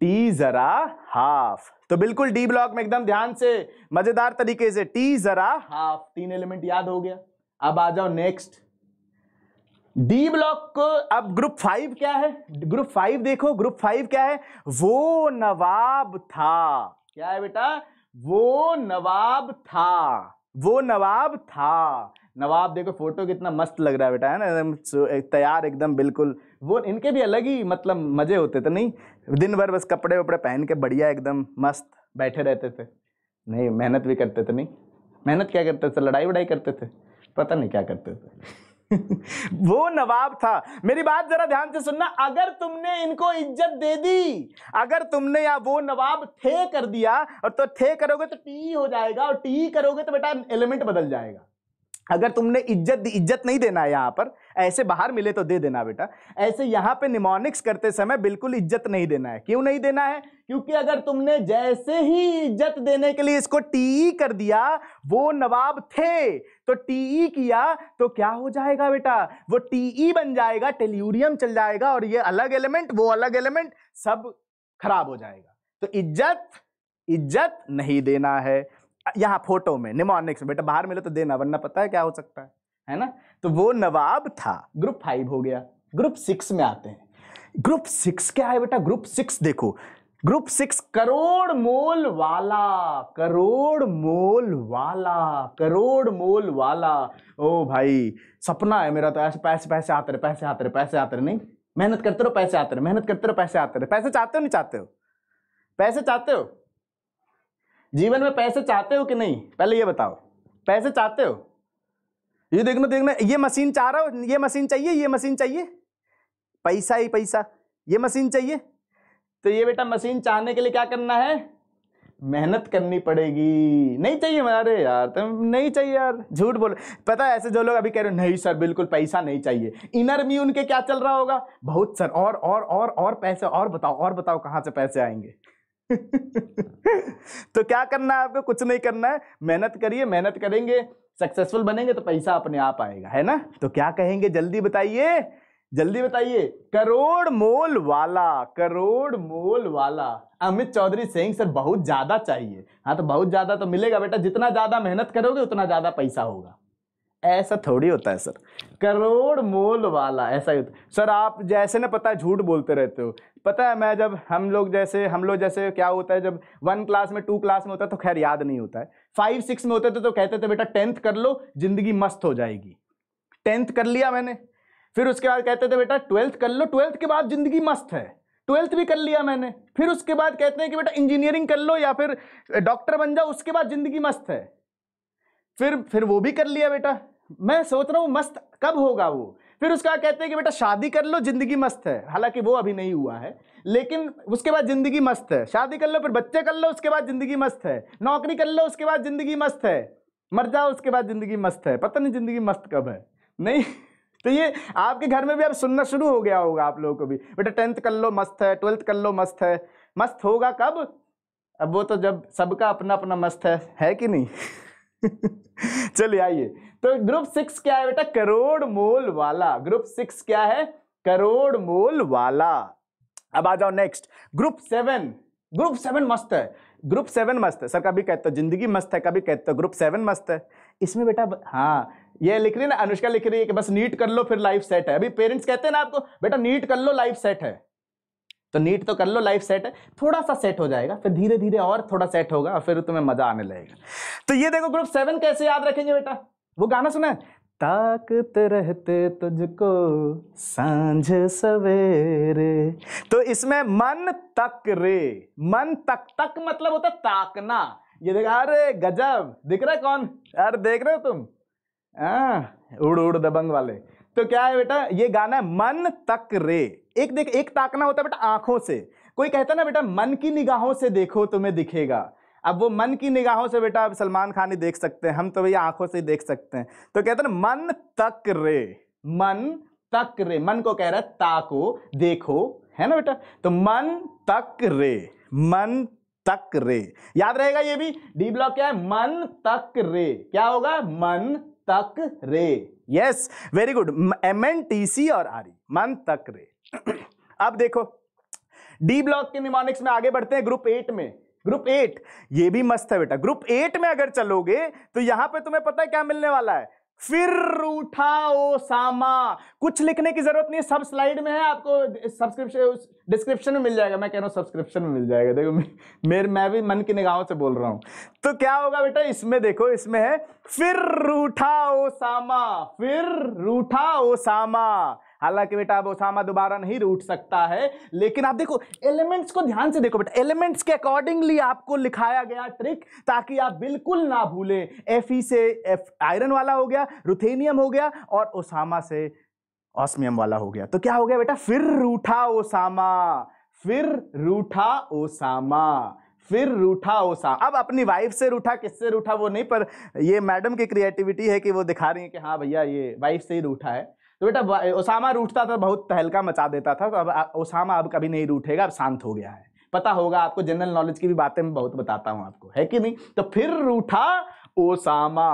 A: टी जरा हाफ तो बिल्कुल डी ब्लॉक में एकदम ध्यान से मजेदार तरीके से टी जरा हाफ तीन एलिमेंट याद हो गया अब आ जाओ नेक्स्ट डी ब्लॉक को अब ग्रुप फाइव क्या है ग्रुप फाइव देखो ग्रुप फाइव क्या है वो नवाब था क्या है बेटा वो नवाब था वो नवाब था नवाब देखो फोटो कितना मस्त लग रहा है बेटा है ना एकदम तैयार एकदम बिल्कुल वो इनके भी अलग ही मतलब मज़े होते थे नहीं दिन भर बस कपड़े वपड़े पहन के बढ़िया एकदम मस्त बैठे रहते थे नहीं मेहनत भी करते थे नहीं मेहनत क्या करते थे लड़ाई वड़ाई करते थे पता नहीं क्या करते थे *laughs* वो नवाब था मेरी बात जरा ध्यान से सुनना अगर तुमने इनको इज्जत दे दी अगर तुमने या वो नवाब थे कर दिया और तो थे करोगे तो टी हो जाएगा और टी करोगे तो बेटा एलिमेंट बदल जाएगा अगर तुमने इज्जत दी इज्जत नहीं देना है यहाँ पर ऐसे बाहर मिले तो दे देना बेटा ऐसे यहाँ पे निमोनिक्स करते समय बिल्कुल इज्जत नहीं देना है क्यों नहीं देना है क्योंकि अगर तुमने जैसे ही इज्जत देने के लिए इसको टी e कर दिया वो नवाब थे तो टीई e किया तो क्या हो जाएगा बेटा वो टीई e बन जाएगा टेल्यूरियम चल जाएगा और ये अलग एलिमेंट वो अलग एलिमेंट सब खराब हो जाएगा तो इज्जत इज्जत नहीं देना है यहाँ फोटो में निमोनिक्स बेटा बाहर मिले तो देना वरना पता है क्या हो सकता है है ना तो वो नवाब था ग्रुप फाइव हो गया ग्रुप सिक्स में आते हैं ग्रुप सिक्स क्या है बेटा ग्रुप सिक्स देखो ग्रुप सिक्स करोड़ मोल वाला करोड़ मोल वाला करोड़ मोल वाला ओ भाई सपना है मेरा तो ऐसे पैसे पैसे आते रहे पैसे आते रहे पैसे आते रहे नहीं मेहनत करते रहो पैसे आते रहे मेहनत करते रहो पैसे आते रहे पैसे चाहते हो नहीं चाहते हो पैसे चाहते हो जीवन में पैसे चाहते हो कि नहीं पहले ये बताओ पैसे चाहते हो ये देखना देखना ये मशीन चाह रहा हो ये मशीन चाहिए ये मशीन चाहिए पैसा ही पैसा ये मशीन चाहिए तो ये बेटा मशीन चाहने के लिए क्या करना है मेहनत करनी पड़ेगी नहीं चाहिए अरे यार तुम तो नहीं चाहिए यार झूठ बोल पता है ऐसे जो लोग अभी कह रहे हो नहीं सर बिल्कुल पैसा नहीं चाहिए इनर भी उनके क्या चल रहा होगा बहुत सर और और और और पैसे और बताओ और बताओ कहाँ से पैसे आएंगे *laughs* तो क्या करना है आपको कुछ नहीं करना है मेहनत करिए मेहनत करेंगे सक्सेसफुल बनेंगे तो पैसा अपने आप आएगा है ना तो क्या कहेंगे जल्दी बताइए जल्दी बताइए करोड़ मोल वाला करोड़ मोल वाला अमित चौधरी सिंह सर बहुत ज़्यादा चाहिए हाँ तो बहुत ज़्यादा तो मिलेगा बेटा जितना ज़्यादा मेहनत करोगे उतना ज़्यादा पैसा होगा ऐसा थोड़ी होता है सर करोड़ मोल वाला ऐसा ही होता सर आप जैसे ना पता है झूठ बोलते रहते हो पता है मैं जब हम लोग जैसे हम लोग जैसे क्या होता है जब वन क्लास में टू क्लास में होता है तो खैर याद नहीं होता है फाइव सिक्स में होते थे तो, तो कहते थे बेटा टेंथ कर लो जिंदगी मस्त हो जाएगी टेंथ कर लिया मैंने फिर उसके बाद कहते थे बेटा ट्वेल्थ कर लो ट्वेल्थ के बाद ज़िंदगी मस्त है ट्वेल्थ भी कर लिया मैंने फिर उसके बाद कहते हैं कि बेटा इंजीनियरिंग कर लो या फिर डॉक्टर बन जाओ उसके बाद ज़िंदगी मस्त है फिर फिर वो भी कर लिया बेटा मैं सोच रहा हूँ मस्त कब होगा वो फिर उसका कहते हैं कि बेटा शादी कर लो जिंदगी मस्त है हालांकि वो अभी नहीं हुआ है लेकिन उसके बाद जिंदगी मस्त है शादी कर लो फिर बच्चे कर लो उसके बाद जिंदगी मस्त है नौकरी कर लो उसके बाद जिंदगी मस्त है मर जाओ उसके बाद जिंदगी मस्त है पता नहीं जिंदगी मस्त कब है नहीं *laughs* तो ये आपके घर में भी अब सुनना शुरू हो गया होगा आप लोगों को भी बेटा टेंथ कर लो मस्त है ट्वेल्थ कर लो मस्त है मस्त होगा कब अब वो तो जब सबका अपना अपना मस्त है है कि नहीं *laughs* चलिए आइए तो ग्रुप सिक्स क्या है बेटा करोड़ मोल वाला ग्रुप सिक्स क्या है करोड़ मोल वाला अब आ जाओ next group seven group seven मस्त है ग्रुप सेवन मस्त है सर कभी कहते हो जिंदगी मस्त है कभी कहते हो ग्रुप सेवन मस्त है इसमें बेटा हाँ ये लिख रही ना अनुष्का लिख रही है कि बस नीट कर लो फिर लाइफ सेट है अभी पेरेंट्स कहते हैं ना आपको बेटा नीट कर लो लाइफ सेट है तो नीट तो कर लो लाइफ सेट है थोड़ा सा सेट हो जाएगा फिर धीरे धीरे और थोड़ा सेट होगा और फिर तुम्हें मजा आने लगेगा तो ये देखो ग्रुप सेवन कैसे याद रखेंगे बेटा वो गाना सुना है ताकत रहते तुझको सांझ सवेरे तो इसमें मन तक रे मन तक तक मतलब होता ताकना ये देखा अरे गजब दिख रहा है कौन अरे देख रहे हो तुम आ, हाँ, उड़ उड़ दबंग वाले तो क्या है बेटा ये गाना है मन तक रे एक देख एक ताकना होता है बेटा आंखों से कोई कहता ना बेटा मन की निगाहों से देखो तुम्हें दिखेगा अब वो मन की निगाहों से बेटा सलमान खान ही देख सकते हैं हम तो भैया आंखों से ही देख सकते हैं तो कहते हैं मन तक रे मन तक रे मन को कह रहा है ताको देखो है ना बेटा तो मन तक रे मन तक रे याद रहेगा ये भी डी ब्लॉक क्या है मन तक रे क्या होगा मन तक रे yes very good M N T C और आर ई e, मन तक रे *clears throat* अब देखो डी ब्लॉक के निमोनिक्स में आगे बढ़ते हैं ग्रुप एट में ग्रुप एट ये भी मस्त है बेटा ग्रुप एट में अगर चलोगे तो यहां पे तुम्हें पता है क्या मिलने वाला है फिर उठाओ सामा कुछ लिखने की जरूरत नहीं सब स्लाइड में है आपको सब्सक्रिप्शन डिस्क्रिप्शन में मिल जाएगा मैं कह रहा हूँ सब्सक्रिप्शन में मिल जाएगा देखो मेरे मैं भी मन की निगाहों से बोल रहा हूँ तो क्या होगा बेटा इसमें देखो इसमें है फिर रूठा ओसामा फिर रूठा ओसामा हालांकि बेटा अब ओसामा दोबारा नहीं रूठ सकता है लेकिन आप देखो एलिमेंट्स को ध्यान से देखो बेटा एलिमेंट्स के अकॉर्डिंगली आपको लिखाया गया ट्रिक ताकि आप बिल्कुल ना भूलें एफ ई से एफ आयरन वाला हो गया रुथेनियम हो गया और ओसामा से ऑस्मियम वाला हो गया तो क्या हो गया बेटा फिर रूठा ओसामा फिर रूठा ओसामा फिर रूठा ओसा अब अपनी वाइफ से रूठा किससे रूठा वो नहीं पर ये मैडम की क्रिएटिविटी है कि वो दिखा रही है कि हाँ भैया ये वाइफ से ही रूठा है तो बेटा ओसामा रूठता था बहुत तहलका मचा देता था तो अब ओसामा अब कभी नहीं रूठेगा अब शांत हो गया है पता होगा आपको जनरल नॉलेज की भी बातें मैं बहुत बताता हूँ आपको है कि नहीं तो फिर रूठा ओसामा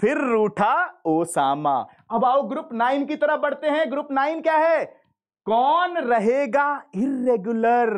A: फिर रूठा ओसामा अब आओ ग्रुप नाइन की तरफ बढ़ते हैं ग्रुप नाइन क्या है कौन रहेगा इरेगुलर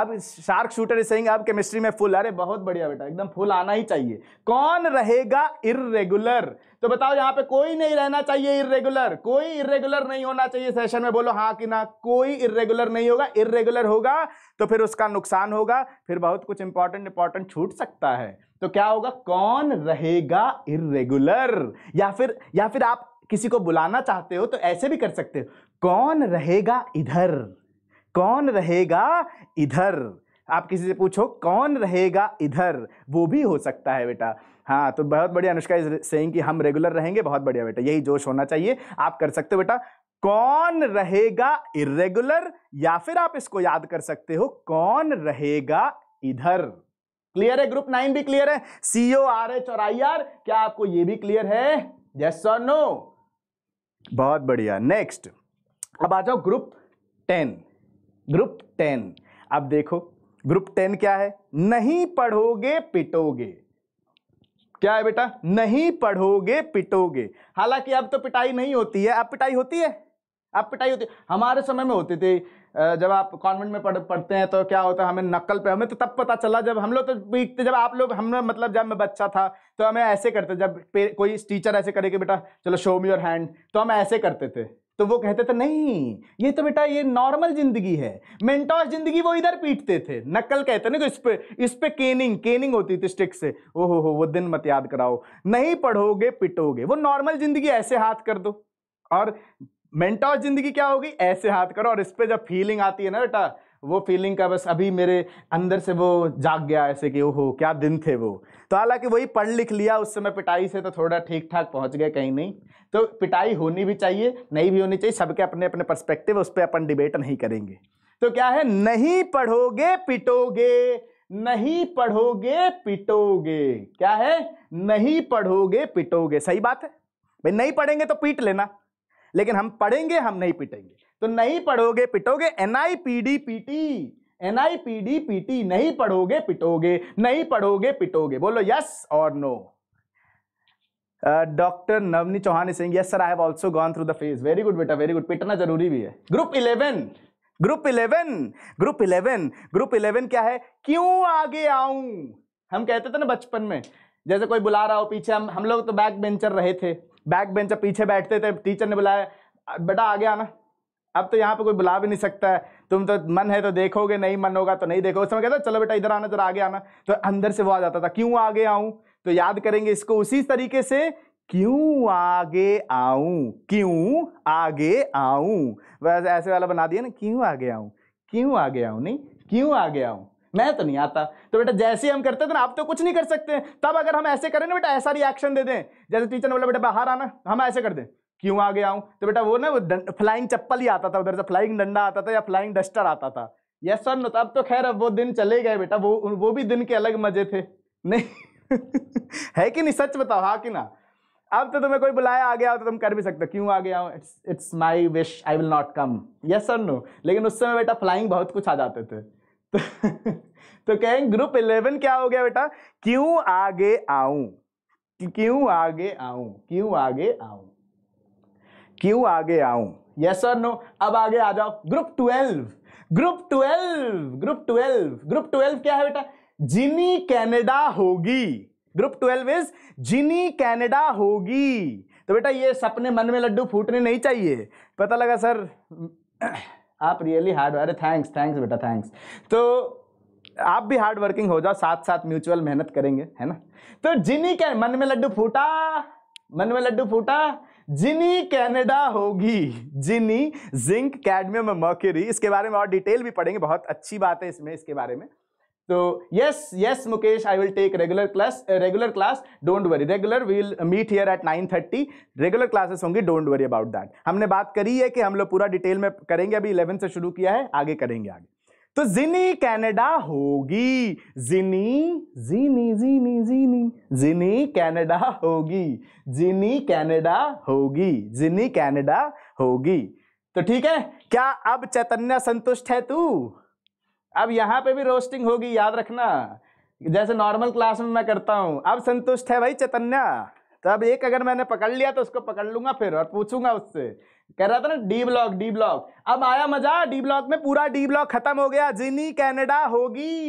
A: अब शार्क शूटर सेइंग आप केमिस्ट्री में फुल अरे बहुत बढ़िया बेटा एकदम फुल आना ही चाहिए कौन रहेगा इरेगुलर तो बताओ यहां पे कोई नहीं रहना चाहिए इरेगुलर कोई इरेगुलर नहीं होना चाहिए सेशन में बोलो हाँ कि ना कोई इरेगुलर नहीं होगा इरेगुलर होगा तो फिर उसका नुकसान होगा फिर बहुत कुछ इंपॉर्टेंट इंपॉर्टेंट छूट सकता है तो क्या होगा कौन रहेगा इरेगुलर या फिर या फिर आप किसी को बुलाना चाहते हो तो ऐसे भी कर सकते हो कौन रहेगा इधर कौन रहेगा इधर आप किसी से पूछो कौन रहेगा इधर वो भी हो सकता है बेटा हाँ तो बहुत बढ़िया अनुष्का सेइंग कि हम रेगुलर रहेंगे बहुत बढ़िया बेटा यही जोश होना चाहिए आप कर सकते हो बेटा कौन रहेगा इरेगुलर या फिर आप इसको याद कर सकते हो कौन रहेगा इधर क्लियर है ग्रुप नाइन भी क्लियर है सीओ आर एच और आई आर क्या आपको ये भी क्लियर है यस और नो बहुत बढ़िया नेक्स्ट अब आ जाओ ग्रुप टेन ग्रुप टेन अब देखो ग्रुप टेन क्या है नहीं पढ़ोगे पिटोगे क्या है बेटा नहीं पढ़ोगे पिटोगे हालांकि अब तो पिटाई नहीं होती है अब पिटाई होती है अब पिटाई होती है हमारे समय में होती थी जब आप कॉन्वेंट में पढ़ पढ़ते हैं तो क्या होता है हमें नकल पे हमें तो तब पता चला जब हम लोग तो पीटते जब आप लोग हम मतलब जब मैं बच्चा था तो हमें ऐसे करते जब कोई टीचर ऐसे करे कि बेटा चलो शो मी योर हैंड तो हम ऐसे करते थे तो वो कहते थे नहीं ये तो बेटा ये नॉर्मल जिंदगी है मेंटॉस जिंदगी वो इधर पीटते थे नकल कहते ना कि इस पे इस पे केनिंग केनिंग होती थी स्टिक से ओ हो हो वो दिन मत याद कराओ नहीं पढ़ोगे पिटोगे वो नॉर्मल जिंदगी ऐसे हाथ कर दो और मेंटॉस जिंदगी क्या होगी ऐसे हाथ करो और इस पर जब फीलिंग आती है ना बेटा वो फीलिंग का बस अभी मेरे अंदर से वो जाग गया ऐसे कि ओहो क्या दिन थे वो तो हालांकि वही पढ़ लिख लिया उस समय पिटाई से तो थोड़ा ठीक ठाक पहुंच गए कहीं नहीं तो पिटाई होनी भी चाहिए नहीं भी होनी चाहिए सबके अपने अपने पर्सपेक्टिव उस पर अपन डिबेट नहीं करेंगे तो क्या है नहीं पढ़ोगे पिटोगे नहीं पढ़ोगे पिटोगे क्या है नहीं पढ़ोगे पिटोगे सही बात है भाई नहीं पढ़ेंगे तो पीट लेना लेकिन हम पढ़ेंगे हम नहीं पिटेंगे तो नहीं पढ़ोगे पिटोगे N I P D P T N I P D P T नहीं पढ़ोगे पिटोगे नहीं पढ़ोगे पिटोगे बोलो यस और no doctor Navni Chauhan Singh yes sir I have also gone through the phase very good बेटा वेरी गुड पिटना जरूरी भी है group eleven group eleven group eleven group eleven क्या है क्यों आगे आऊं हम कहते थे ना बचपन में जैसे कोई बुला रहा हो पीछे हम हम लोग तो बैक बेंचर रहे थे बैक बेंचर पीछे बैठते थे टीचर ने बुलाया बेटा आगे आना अब तो यहाँ पे कोई बुला भी नहीं सकता है तुम तो मन है तो देखोगे नहीं मन होगा तो नहीं देखोगे उस समय कहता चलो बेटा इधर आना जरा आगे आना तो अंदर से वो आ जाता था क्यों आगे आऊं तो याद करेंगे इसको उसी तरीके से क्यों आगे आऊं क्यों आगे आऊं बस ऐसे वाला बना दिया ना क्यों आगे आऊं क्यों आगे आऊं नहीं क्यों आगे आऊं मैं तो नहीं आता तो बेटा जैसे ही हम करते थे ना आप तो कुछ नहीं कर सकते तब अगर हम ऐसे करें ना बेटा ऐसा रिएक्शन दे दें जैसे टीचर ने बोला बेटा बाहर आना हम ऐसे कर दें क्यों आ गया हूँ तो बेटा वो ना वो फ्लाइंग चप्पल ही आता था उधर से फ्लाइंग डंडा आता था या फ्लाइंग डस्टर आता था यस सर नो अब तो खैर अब वो दिन चले गए बेटा वो वो भी दिन के अलग मजे थे नहीं *laughs* है कि नहीं सच बताओ हाँ कि ना अब तो तुम्हें कोई बुलाया आ गया हो तो तुम कर भी सकते हो क्यों आ गया हूँ it's it's my wish I will not come yes sir no लेकिन उस समय बेटा फ्लाइंग बहुत कुछ आ जाते थे *laughs* तो तो कहें ग्रुप इलेवन क्या हो गया बेटा क्यों आगे आऊ क्यों आगे आऊ क्यों आगे आऊ क्यों आगे आऊं यस और नो अब आगे आ जाओ group twelve group twelve group twelve group twelve क्या है बेटा जिनी कैनेडा होगी group twelve is Jinny Canada होगी तो बेटा ये सपने मन में लड्डू फूटने नहीं चाहिए पता लगा सर *clears throat* आप रियली हार्ड अरे थैंक्स थैंक्स बेटा थैंक्स तो आप भी हार्ड वर्किंग हो जाओ साथ साथ म्यूचुअल मेहनत करेंगे है ना तो जिनी क्या मन में लड्डू फूटा मन में लड्डू फूटा जिनी कैनेडा होगी जिनी जिंक कैडमियम मर्क्यूरी इसके बारे में और डिटेल भी पढ़ेंगे बहुत अच्छी बात है इसमें इसके बारे में तो yes yes Mukesh I will take regular class regular class don't worry regular we will meet here at nine thirty regular classes होंगी डोंट वरी अबाउट दैट हमने बात करी है कि हम लोग पूरा डिटेल में करेंगे अभी इलेवन से शुरू किया है आगे करेंगे आगे तो जिनी कनाडा होगी जिनी जिनी जिनी जिनी जिनी कनाडा होगी जिनी कनाडा होगी जिनी कनाडा होगी तो ठीक है क्या अब चैतन्य संतुष्ट है तू अब यहां पे भी रोस्टिंग होगी याद रखना जैसे नॉर्मल क्लास में मैं करता हूं अब संतुष्ट है भाई चैतन्य तो अब एक अगर मैंने पकड़ लिया तो उसको पकड़ लूंगा फिर और पूछूंगा उससे कह रहा था ना डी ब्लॉक डी ब्लॉक अब आया मजा डी ब्लॉक में पूरा डी ब्लॉक खत्म हो गया जिनी कैनेडा होगी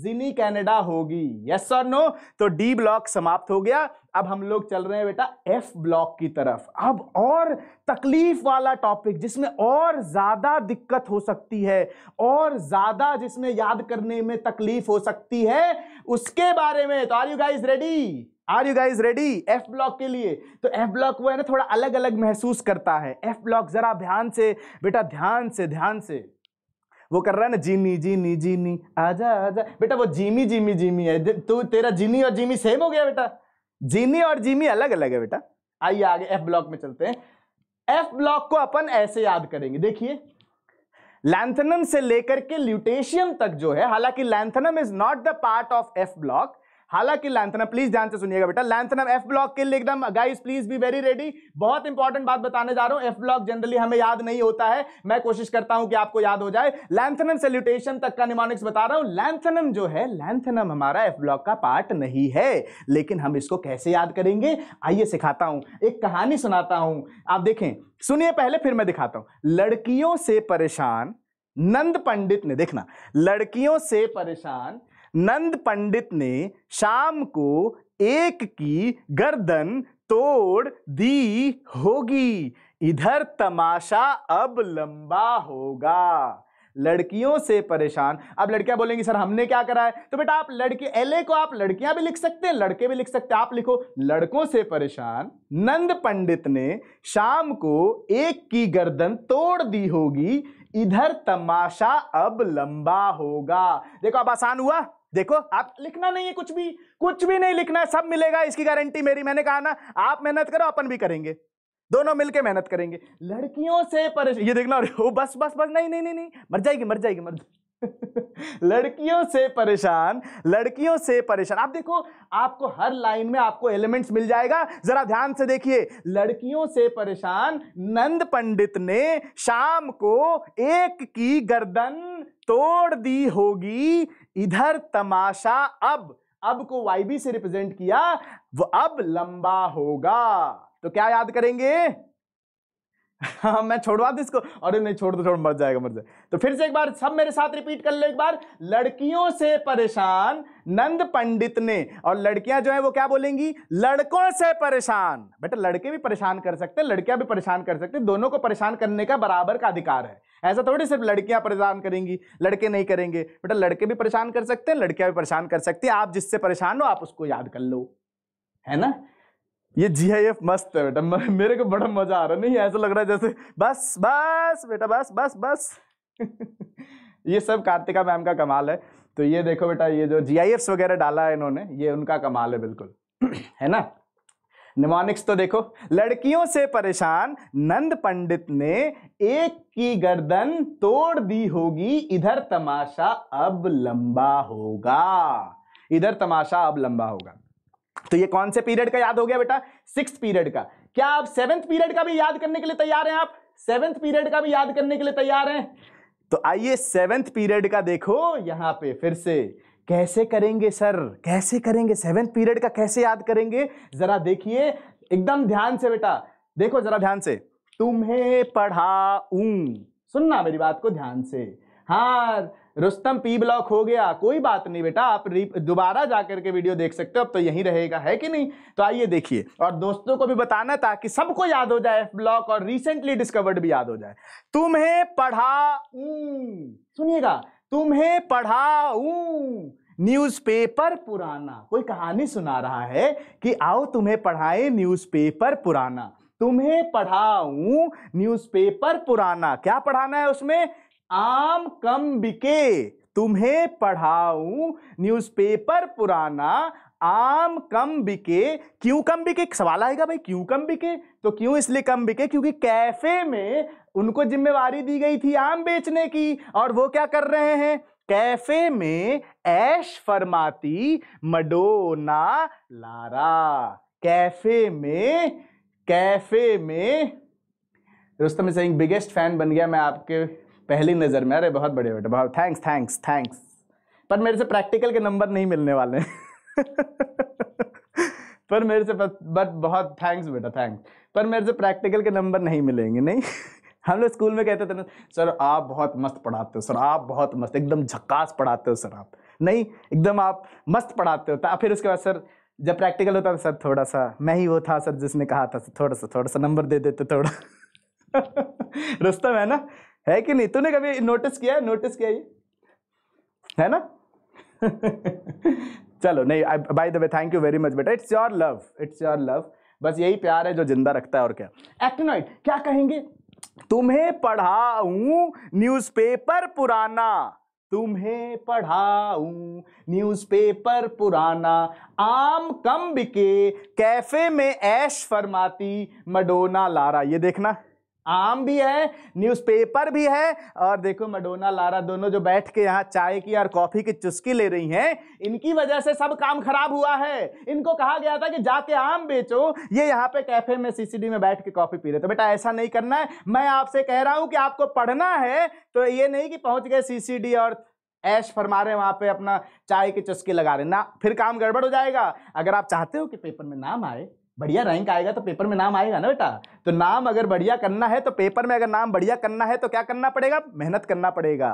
A: जिनी कैनेडा होगी यस और नो तो डी ब्लॉक समाप्त हो गया अब हम लोग चल रहे हैं बेटा एफ ब्लॉक की तरफ अब और तकलीफ वाला टॉपिक जिसमें और ज्यादा दिक्कत हो सकती है और ज्यादा जिसमें याद करने में तकलीफ हो सकती है उसके बारे में तो are you guys ready are you guys ready F block के लिए तो एफ ब्लॉक वो है ना थोड़ा अलग अलग महसूस करता है एफ ब्लॉक जरा ध्यान से बेटा ध्यान से ध्यान से वो कर रहा है ना जीनी जीनी जीनी आजा आजा बेटा वो जीमी जीमी जीमी है तू तेरा जीनी और जीमी सेम हो गया बेटा जीनी और जीमी अलग अलग है बेटा आइए आगे एफ ब्लॉक में चलते हैं एफ ब्लॉक को अपन ऐसे याद करेंगे देखिए लैंथनम से लेकर के ल्यूटेशियम तक जो है हालांकि lanthanum is not the part of F block हालांकि लैंथनम प्लीज ध्यान से सुनिएगा बेटा लैंथनम एफ ब्लॉक लिए एकदम guys please be very ready बहुत इंपॉर्टेंट बात बताने जा रहा हूं एफ ब्लॉक जनरली हमें याद नहीं होता है मैं कोशिश करता हूं कि आपको याद हो जाए लैंथनम सेल्यूटेशन तक का निमोनिक्स बता रहा हूं लैंथनम जो है लैंथनम हमारा एफ ब्लॉक का पार्ट नहीं है लेकिन हम इसको कैसे याद करेंगे आइए सिखाता हूं एक कहानी सुनाता हूं आप देखें सुनिए पहले फिर मैं दिखाता हूं लड़कियों से परेशान नंद पंडित ने देखना लड़कियों से परेशान नंद पंडित ने शाम को एक की गर्दन तोड़ दी होगी इधर तमाशा अब लंबा होगा लड़कियों से परेशान अब लड़कियां बोलेंगी सर हमने क्या करा है तो बेटा आप लड़के एले को आप लड़कियां भी लिख सकते हैं लड़के भी लिख सकते हैं आप लिखो लड़कों से परेशान नंद पंडित ने शाम को एक की गर्दन तोड़ दी होगी इधर तमाशा अब लंबा होगा देखो अब आसान हुआ देखो आप लिखना नहीं है कुछ भी कुछ भी नहीं लिखना है सब मिलेगा इसकी गारंटी मेरी मैंने कहा ना आप मेहनत करो अपन भी करेंगे दोनों मिलके मेहनत करेंगे लड़कियों से परेशान ये देखना बस बस बस नहीं नहीं नहीं नहीं मर जाएगी मर जाएगी मर जाएगी *laughs* लड़कियों से परेशान लड़कियों से परेशान आप देखो आपको हर लाइन में आपको एलिमेंट्स मिल जाएगा जरा ध्यान से देखिए लड़कियों से परेशान नंद पंडित ने शाम को एक की गर्दन तोड़ दी होगी इधर तमाशा अब अब को वाईबी से रिप्रेजेंट किया वो अब लंबा होगा तो क्या याद करेंगे हाँ मैं छोड़वा दू इसको अरे नहीं छोड़ दो छोड़ मर जाएगा मर जाएगा तो फिर से एक बार सब मेरे साथ रिपीट कर लो एक बार लड़कियों से परेशान नंद पंडित ने और लड़कियां जो है वो क्या बोलेंगी लड़कों से परेशान बेटा लड़के भी परेशान कर सकते हैं लड़कियां भी परेशान कर सकते हैं दोनों को परेशान करने का बराबर का अधिकार है ऐसा थोड़ी सिर्फ लड़कियां परेशान करेंगी लड़के नहीं करेंगे बेटा लड़के भी परेशान कर सकते हैं लड़कियां भी परेशान कर सकती है आप जिससे परेशान हो आप उसको याद कर लो है ना ये जी आई एफ मस्त है बेटा मेरे को बड़ा मजा आ रहा नहीं ऐसा लग रहा है जैसे बस बस बेटा बस बस बस *laughs* ये सब कार्तिका मैम का कमाल है तो ये देखो बेटा ये जो जी आई एफ्स वगैरह डाला है इन्होंने ये उनका कमाल है बिल्कुल *clears throat* है ना निमोनिक्स तो देखो लड़कियों से परेशान नंद पंडित ने एक की गर्दन तोड़ दी होगी इधर तमाशा अब लंबा होगा इधर तमाशा अब लंबा होगा तो ये कौन से पीरियड का याद हो गया बेटा सिक्स पीरियड का क्या आप सेवेंथ पीरियड का भी याद करने के लिए तैयार हैं आप सेवेंथ पीरियड का भी याद करने के लिए तैयार हैं तो आइए सेवेंथ पीरियड का देखो यहां पे फिर से कैसे करेंगे सर कैसे करेंगे सेवेंथ पीरियड का कैसे याद करेंगे जरा देखिए एकदम ध्यान से बेटा देखो जरा ध्यान से तुम्हें पढ़ाऊ सुनना मेरी बात को ध्यान से हाँ रुस्तम पी ब्लॉक हो गया कोई बात नहीं बेटा आप दोबारा जाकर के वीडियो देख सकते हो अब तो यही रहेगा है कि नहीं तो आइए देखिए और दोस्तों को भी बताना ताकि सबको याद हो जाए ब्लॉक और रिसेंटली डिस्कवर्ड भी याद हो जाए तुम्हें पढ़ा सुनिएगा तुम्हें पढ़ाऊ न्यूज़पेपर पुराना कोई कहानी सुना रहा है कि आओ तुम्हें पढ़ाए न्यूज़पेपर पुराना तुम्हें पढ़ाऊं न्यूज़पेपर पुराना क्या पढ़ाना है उसमें आम कम बिके तुम्हें पढ़ाऊं न्यूज़पेपर पुराना आम कम बिके क्यों कम बिके सवाल आएगा भाई क्यों कम बिके तो क्यों इसलिए कम बिके क्योंकि कैफे में उनको जिम्मेवारी दी गई थी आम बेचने की और वो क्या कर रहे हैं कैफे में ऐश फरमाती मडोना लारा कैफे में कैफे में रुस्तम सिंह बिगेस्ट फैन बन गया मैं आपके पहली नज़र में अरे बहुत बड़े बेटे बहुत थैंक्स थैंक्स थैंक्स पर मेरे से प्रैक्टिकल के नंबर नहीं मिलने वाले *laughs* पर मेरे से बट बहुत थैंक्स बेटा थैंक्स पर मेरे से प्रैक्टिकल के नंबर नहीं मिलेंगे नहीं *laughs* हम लोग स्कूल में कहते थे ना सर आप बहुत मस्त पढ़ाते हो सर आप बहुत मस्त एकदम झक्कास पढ़ाते हो सर आप नहीं एकदम आप मस्त पढ़ाते हो फिर उसके बाद सर जब प्रैक्टिकल होता था सर थोड़ा सा मैं ही वो था सर जिसने कहा था सर थोड़ा सा थोड़ा सा नंबर दे देते थोड़ा *laughs* रुस्तम है ना है कि नहीं तूने कभी नोटिस किया है नोटिस किया ये है ना *laughs* चलो नहीं by the way thank you very much बेटा it's your love it's your love बस यही प्यार है जो जिंदा रखता है और क्या एक्टिनॉइड क्या कहेंगे तुम्हें पढ़ाऊं न्यूज़पेपर पुराना तुम्हें पढ़ाऊं न्यूज़पेपर पुराना आम कम बिके कैफे में ऐश फरमाती मडोना लारा ये देखना आम भी है न्यूज़पेपर भी है और देखो मडोना लारा दोनों जो बैठ के यहाँ चाय की और कॉफ़ी की चुस्की ले रही हैं इनकी वजह से सब काम खराब हुआ है इनको कहा गया था कि जाके आम बेचो ये यहाँ पे कैफे में सीसीडी में बैठ के कॉफ़ी पी रहे तो बेटा ऐसा नहीं करना है मैं आपसे कह रहा हूँ कि आपको पढ़ना है तो ये नहीं कि पहुँच गए सी और ऐश फरमा रहे वहाँ पे अपना चाय की चुस्की लगा रहे ना फिर काम गड़बड़ हो जाएगा अगर आप चाहते हो कि पेपर में नाम आए बढ़िया रैंक आएगा तो पेपर में नाम आएगा ना बेटा तो नाम अगर बढ़िया करना है तो पेपर में अगर नाम बढ़िया करना है तो क्या करना पड़ेगा मेहनत करना पड़ेगा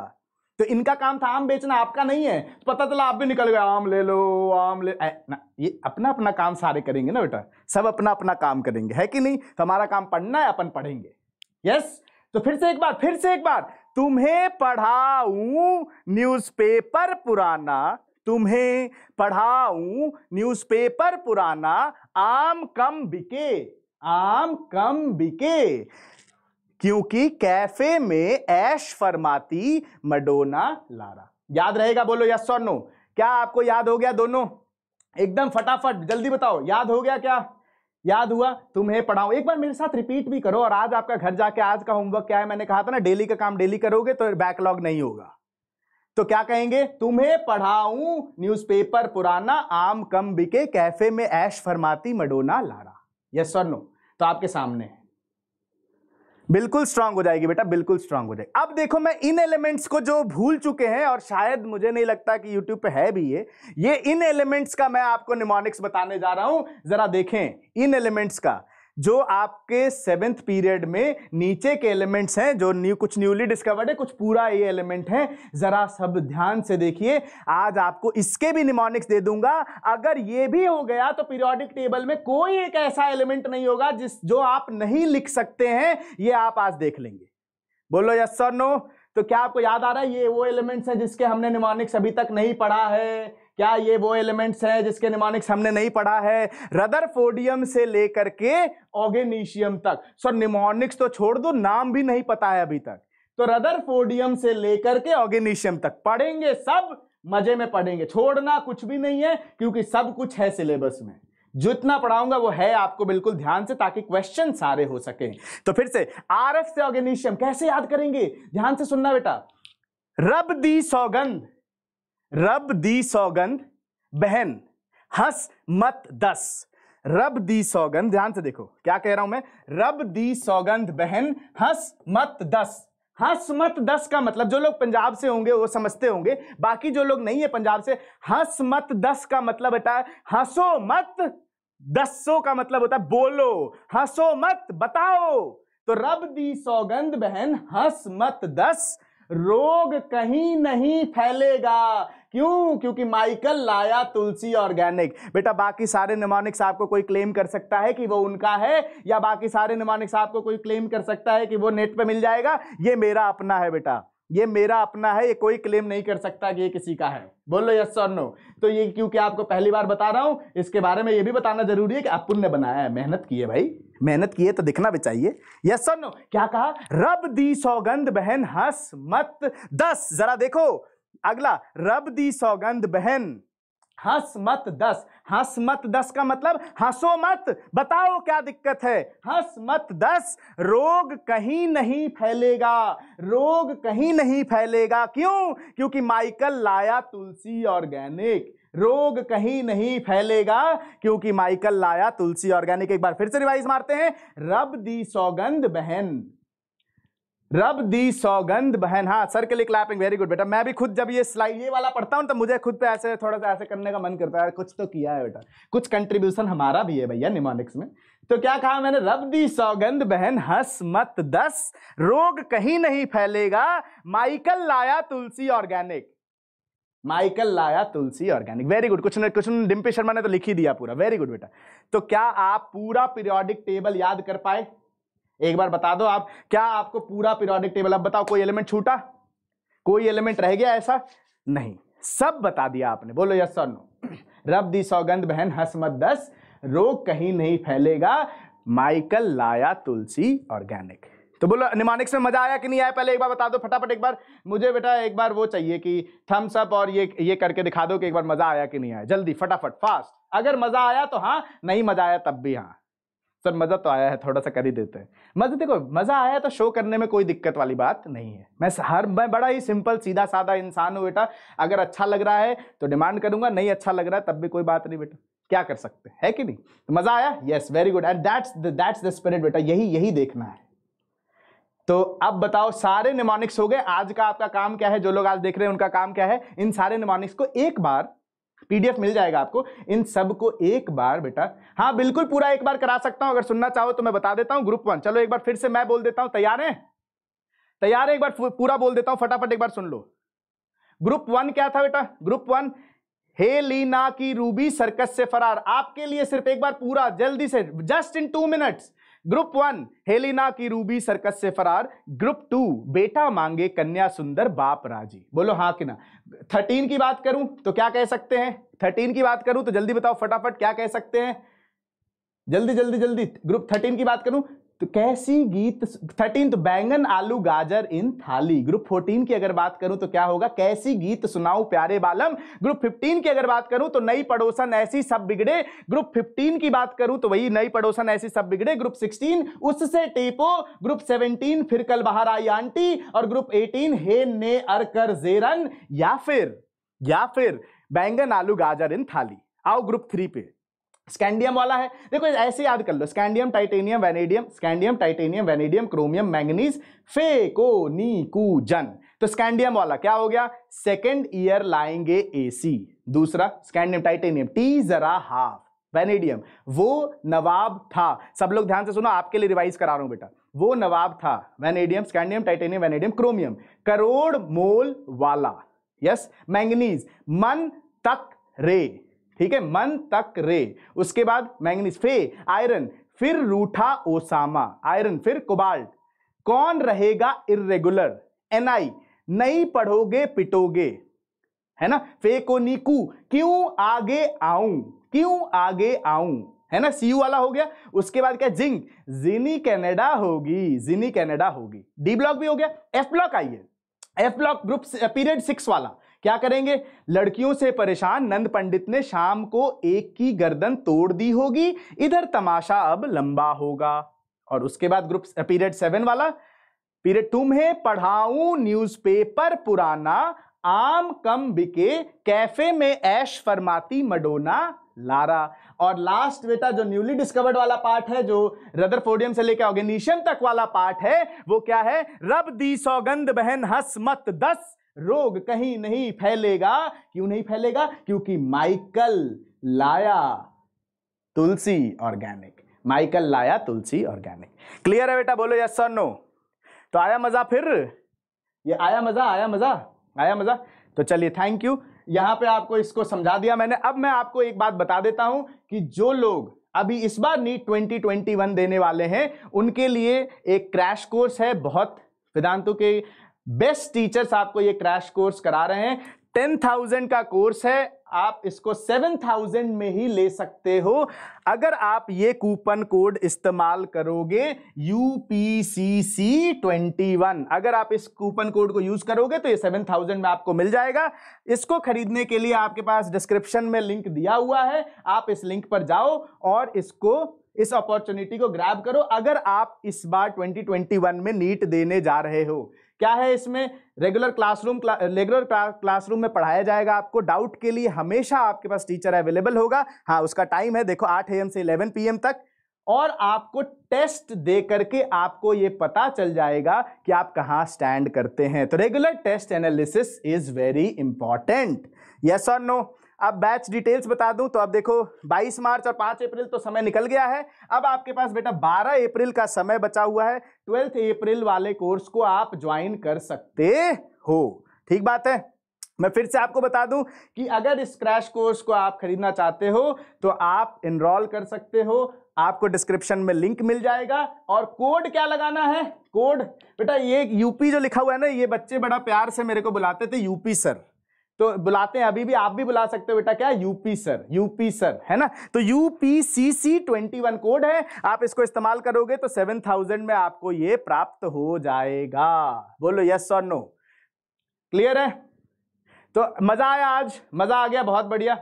A: तो इनका काम था आम बेचना आपका नहीं है तो पता चला आप भी निकल गए आम ले लो आम ले ना ये अपना अपना काम सारे करेंगे ना बेटा सब अपना अपना काम करेंगे है कि नहीं तो हमारा काम पढ़ना है अपन पढ़ेंगे यस तो फिर से एक बार फिर से एक बार तुम्हें न्यूज पेपर पुराना तुम्हें न्यूज न्यूज़पेपर पुराना आम कम बिके आम कम बिके क्योंकि कैफे में ऐश फरमाती मडोना लारा याद रहेगा बोलो यस और नो क्या आपको याद हो गया दोनों एकदम फटाफट जल्दी बताओ याद हो गया क्या याद हुआ तुम्हें पढ़ाओ एक बार मेरे साथ रिपीट भी करो और आज आपका घर जाके आज का होमवर्क क्या है मैंने कहा था ना डेली का काम डेली करोगे तो बैकलॉग नहीं होगा तो क्या कहेंगे तुम्हें पढ़ाऊं न्यूज़पेपर पुराना आम कम बिके कैफे में ऐश फरमाती मडोना लाड़ा यस और नो तो आपके सामने है बिल्कुल स्ट्रांग हो जाएगी बेटा बिल्कुल स्ट्रांग हो जाएगी अब देखो मैं इन एलिमेंट्स को जो भूल चुके हैं और शायद मुझे नहीं लगता कि यूट्यूब पे है भी ये ये इन एलिमेंट्स का मैं आपको निमोनिक्स बताने जा रहा हूं जरा देखें इन एलिमेंट्स का जो आपके सेवेंथ पीरियड में नीचे के एलिमेंट्स हैं जो न्यू कुछ न्यूली डिस्कवर्ड है कुछ पूरा ये एलिमेंट है ज़रा सब ध्यान से देखिए आज आपको इसके भी निमोनिक्स दे दूंगा अगर ये भी हो गया तो पीरियोडिक टेबल में कोई एक ऐसा एलिमेंट नहीं होगा जिस जो आप नहीं लिख सकते हैं ये आप आज देख लेंगे बोलो यस सर नो तो क्या आपको याद आ रहा है ये वो एलिमेंट्स हैं जिसके हमने निमोनिक्स अभी तक नहीं पढ़ा है क्या ये वो एलिमेंट्स हैं जिसके निमोनिक्स हमने नहीं पढ़ा है रदरफोडियम से लेकर के ऑगेनिशियम तक सो निमोनिक्स तो छोड़ दो नाम भी नहीं पता है अभी तक तो रदरफोडियम से लेकर के ऑगेनिशियम तक पढ़ेंगे सब मजे में पढ़ेंगे छोड़ना कुछ भी नहीं है क्योंकि सब कुछ है सिलेबस में जितना पढ़ाऊंगा वो है आपको बिल्कुल ध्यान से ताकि क्वेश्चन सारे हो सके तो फिर से आर एफ से ऑर्गेनिशियम कैसे याद करेंगे ध्यान से सुनना बेटा रब दी सौगंध रब दी सौगंध बहन हंस मत दस रब दी सौगंध ध्यान से देखो क्या कह रहा हूं मैं रब दी सौगंध बहन हंस मत दस हंस मत दस का मतलब जो लोग पंजाब से होंगे वो समझते होंगे बाकी जो लोग नहीं है पंजाब से हंस मत दस का मतलब बेटा हंसो मत दसो का मतलब होता है बोलो हंसो मत बताओ तो रब दी सौगंध बहन हंस मत दस रोग कहीं नहीं फैलेगा क्यों क्योंकि माइकल लाया तुलसी ऑर्गेनिक बेटा बाकी सारे निमोनिक्स आपको कोई क्लेम कर सकता है कि वो उनका है या बाकी सारे निमोनिक्स आपको कोई क्लेम कर सकता है कि वो नेट पे मिल जाएगा ये मेरा अपना है बेटा ये मेरा अपना है ये कोई क्लेम नहीं कर सकता कि ये किसी का है बोलो यस और नो तो ये क्योंकि आपको पहली बार बता रहा हूं इसके बारे में ये भी बताना जरूरी है कि आप पुण्य बनाया है मेहनत की है भाई मेहनत की है तो दिखना भी चाहिए यस और नो क्या कहा रब दी सौगंध बहन हस मत दस जरा देखो अगला रब दी सौगंध बहन हंस मत दस हंस मत दस का मतलब हंसो मत बताओ क्या दिक्कत है हंस मत दस रोग कहीं नहीं फैलेगा रोग कहीं नहीं फैलेगा क्यों क्योंकि माइकल लाया तुलसी ऑर्गेनिक रोग कहीं नहीं फैलेगा क्योंकि माइकल लाया तुलसी ऑर्गेनिक एक बार फिर से रिवाइज मारते हैं रब दी सौगंध बहन रब दी सौगंध बहन हाँ सर्कल क्लैपिंग वेरी गुड बेटा मैं भी खुद जब ये स्लाइड ये वाला पढ़ता हूँ तो मुझे खुद पे ऐसे थोड़ा सा ऐसे करने का मन करता है कुछ तो किया है बेटा कुछ कंट्रीब्यूशन हमारा भी है भैया निमोनिक्स में तो क्या कहा मैंने रब दी सौगंध बहन हस मत दस रोग कहीं नहीं फैलेगा माइकल लाया तुलसी ऑर्गेनिक माइकल लाया तुलसी ऑर्गेनिक वेरी गुड कुछ ने कुछ डिम्पी शर्मा ने तो लिख ही दिया पूरा वेरी गुड बेटा तो क्या आप पूरा पीरियोडिक टेबल याद कर पाए एक बार बता दो आप क्या आपको पूरा पीरियोडिक टेबल अब बताओ कोई एलिमेंट छूटा कोई एलिमेंट रह गया ऐसा नहीं सब बता दिया आपने बोलो यस और नो रब दी सौगंध बहन हसमत दस रोग कहीं नहीं फैलेगा माइकल लाया तुलसी ऑर्गेनिक तो बोलो निमानिक्स में मजा आया कि नहीं आया पहले एक बार बता दो फटाफट एक बार मुझे बेटा एक बार वो चाहिए कि थम्स अप और ये ये करके दिखा दो कि एक बार मजा आया कि नहीं आया जल्दी फटाफट फास्ट अगर मजा आया तो हाँ नहीं मजा आया तब भी हाँ सर मज़ा तो आया है थोड़ा सा कर ही देते हैं मज़ा देखो मज़ा आया तो शो करने में कोई दिक्कत वाली बात नहीं है मैं हर मैं बड़ा ही सिंपल सीधा साधा इंसान हूँ बेटा अगर अच्छा लग रहा है तो डिमांड करूंगा नहीं अच्छा लग रहा है तब भी कोई बात नहीं बेटा क्या कर सकते हैं है कि नहीं तो मज़ा आया yes very good and that's that's the spirit बेटा यही यही देखना है तो अब बताओ सारे निमोनिक्स हो गए आज का आपका काम क्या है जो लोग आज देख रहे हैं उनका काम क्या है इन सारे निमोनिक्स को एक बार पीडीएफ मिल जाएगा आपको इन सब को एक बार बेटा हाँ बिल्कुल पूरा एक बार करा सकता हूं अगर सुनना चाहो तो मैं बता देता हूं ग्रुप वन चलो एक बार फिर से मैं बोल देता हूं तैयार है तैयार है एक बार पूरा बोल देता हूं फटाफट एक बार सुन लो ग्रुप वन क्या था बेटा ग्रुप वन हे लीना की रूबी सर्कस से फरार आपके लिए सिर्फ एक बार पूरा जल्दी से just in two minutes group one Helena की रूबी सर्कस से फरार ग्रुप टू बेटा मांगे कन्या सुंदर बाप राजी बोलो हाँ कि ना थर्टीन की बात करूं तो क्या कह सकते हैं थर्टीन की बात करूं तो जल्दी बताओ फटाफट क्या कह सकते हैं जल्दी जल्दी जल्दी ग्रुप थर्टीन की बात करूं तो कैसी गीत थर्टीन तो बैंगन आलू गाजर इन थाली ग्रुप फोर्टीन की अगर बात करूं तो क्या होगा कैसी गीत सुनाऊ प्यारे बालम ग्रुप फिफ्टीन की अगर बात करूं तो नई पड़ोसन ऐसी सब बिगड़े ग्रुप फिफ्टीन की बात करूं तो वही नई पड़ोसन ऐसी सब बिगड़े ग्रुप सिक्सटीन उससे टेपो ग्रुप सेवनटीन फिर कल बाहर आई आंटी और ग्रुप एटीन हे ने अरकर जेरन या फिर या फिर बैंगन आलू गाजर इन थाली आओ ग्रुप थ्री पे स्कैंडियम वाला है देखो ऐसे याद कर लो scandium titanium vanadium scandium titanium vanadium chromium manganese फेकोनिकूजन तो स्कैंडियम वाला क्या हो गया सेकेंड ईयर लाएंगे एसी दूसरा स्कैंडियम टाइटेनियम टी जरा हाफ वेनेडियम वो नवाब था सब लोग ध्यान से सुनो आपके लिए रिवाइज करा रहा हूं बेटा वो नवाब था vanadium scandium titanium vanadium chromium crore mole वाला यस मैंगनीज मन तक रे ठीक है मन तक रे उसके बाद मैंगनीज फे आयरन फिर रूठा ओसामा आयरन फिर कोबाल्ट कौन रहेगा इरेगुलर एनआई नहीं पढ़ोगे पिटोगे है ना फे को नीकू क्यों आगे आऊं क्यों आगे आऊं है ना सी वाला हो गया उसके बाद क्या जिंग जिनी कैनेडा होगी जिनी कैनेडा होगी डी ब्लॉक भी हो गया एफ ब्लॉक आइए F block group period six वाला क्या करेंगे लड़कियों से परेशान नंद पंडित ने शाम को एक की गर्दन तोड़ दी होगी इधर तमाशा अब लंबा होगा और उसके बाद ग्रुप पीरियड सेवन वाला पीरियड तुम्हें पढ़ाऊं न्यूज़पेपर पुराना आम कम बिके कैफे में ऐश फरमाती मडोना लारा और लास्ट बेटा जो न्यूली डिस्कवर्ड वाला पार्ट है जो रदर फोडियम से लेकर ऑर्गेनिशियम तक वाला पार्ट है वो क्या है रब दी सौगंध बहन हस मत दस रोग कहीं नहीं फैलेगा क्यों नहीं फैलेगा क्योंकि माइकल लाया तुलसी ऑर्गेनिक माइकल लाया तुलसी ऑर्गेनिक क्लियर है बेटा बोलो यस सर नो तो आया मजा फिर ये आया मजा आया मजा आया मजा तो चलिए थैंक यू यहां पे आपको इसको समझा दिया मैंने अब मैं आपको एक बात बता देता हूं कि जो लोग अभी इस बार नीट 2021 देने वाले हैं उनके लिए एक क्रैश कोर्स है बहुत वेदांतों के बेस्ट टीचर्स आपको ये क्रैश कोर्स करा रहे हैं टेन थाउजेंड का कोर्स है आप इसको सेवन थाउजेंड में ही ले सकते हो अगर आप ये कूपन कोड इस्तेमाल करोगे U P C C twenty one अगर आप इस कूपन कोड को यूज करोगे तो ये सेवन थाउजेंड में आपको मिल जाएगा इसको खरीदने के लिए आपके पास डिस्क्रिप्शन में लिंक दिया हुआ है आप इस लिंक पर जाओ और इसको इस अपॉर्चुनिटी को ग्रैब करो अगर आप इस बार 2021 में नीट देने जा रहे हो क्या है इसमें रेगुलर क्लासरूम रेगुलर क्लासरूम में पढ़ाया जाएगा आपको डाउट के लिए हमेशा आपके पास टीचर अवेलेबल होगा हाँ उसका टाइम है देखो आठ एम से इलेवन पी तक और आपको टेस्ट दे करके आपको ये पता चल जाएगा कि आप कहाँ स्टैंड करते हैं तो regular test analysis is very important yes और नो अब बैच डिटेल्स बता दूं तो अब देखो 22 मार्च और 5 अप्रैल तो समय निकल गया है अब आपके पास बेटा 12 अप्रैल का समय बचा हुआ है ट्वेल्थ अप्रैल वाले कोर्स को आप ज्वाइन कर सकते हो ठीक बात है मैं फिर से आपको बता दूं कि अगर इस क्रैश कोर्स को आप खरीदना चाहते हो तो आप इनरोल कर सकते हो आपको डिस्क्रिप्शन में लिंक मिल जाएगा और कोड क्या लगाना है कोड बेटा ये यूपी जो लिखा हुआ है ना ये बच्चे बड़ा प्यार से मेरे को बुलाते थे यूपी सर तो बुलाते हैं अभी भी आप भी बुला सकते हो बेटा क्या यूपी सर यूपी सर है ना तो यूपीसीसी ट्वेंटी वन कोड है आप इसको इस्तेमाल करोगे तो सेवन थाउजेंड में आपको ये प्राप्त हो जाएगा बोलो यस और नो क्लियर है तो मजा आया आज मजा आ गया बहुत बढ़िया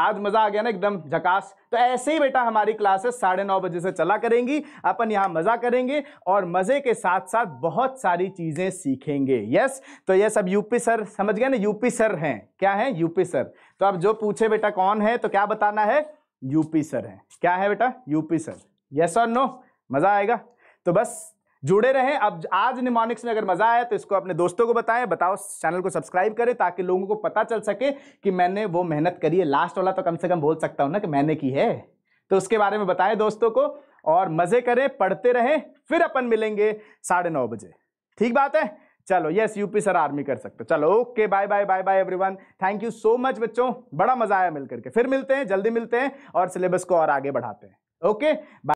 A: आज मज़ा आ गया ना एकदम झकास तो ऐसे ही बेटा हमारी क्लासेस साढ़े नौ बजे से चला करेंगी अपन यहाँ मज़ा करेंगे और मज़े के साथ साथ बहुत सारी चीज़ें सीखेंगे यस तो यस अब यूपी सर समझ गए ना यूपी सर हैं क्या है यूपी सर तो अब जो पूछे बेटा कौन है तो क्या बताना है यूपी सर है क्या है बेटा यूपी सर यस और नो मज़ा आएगा तो बस जुड़े रहें अब आज निमोनिक्स में अगर मजा आया तो इसको अपने दोस्तों को बताएं बताओ चैनल को सब्सक्राइब करें ताकि लोगों को पता चल सके कि मैंने वो मेहनत करी है लास्ट वाला तो कम से कम बोल सकता हूं ना कि मैंने की है तो उसके बारे में बताएं दोस्तों को और मजे करें पढ़ते रहें फिर अपन मिलेंगे साढ़े नौ बजे ठीक बात है चलो यस यूपी सर आर्मी कर सकते चलो okay bye bye bye bye everyone thank you so much बच्चों बड़ा मजा आया मिल करके फिर मिलते हैं जल्दी मिलते हैं और सिलेबस को और आगे बढ़ाते हैं ओके बाय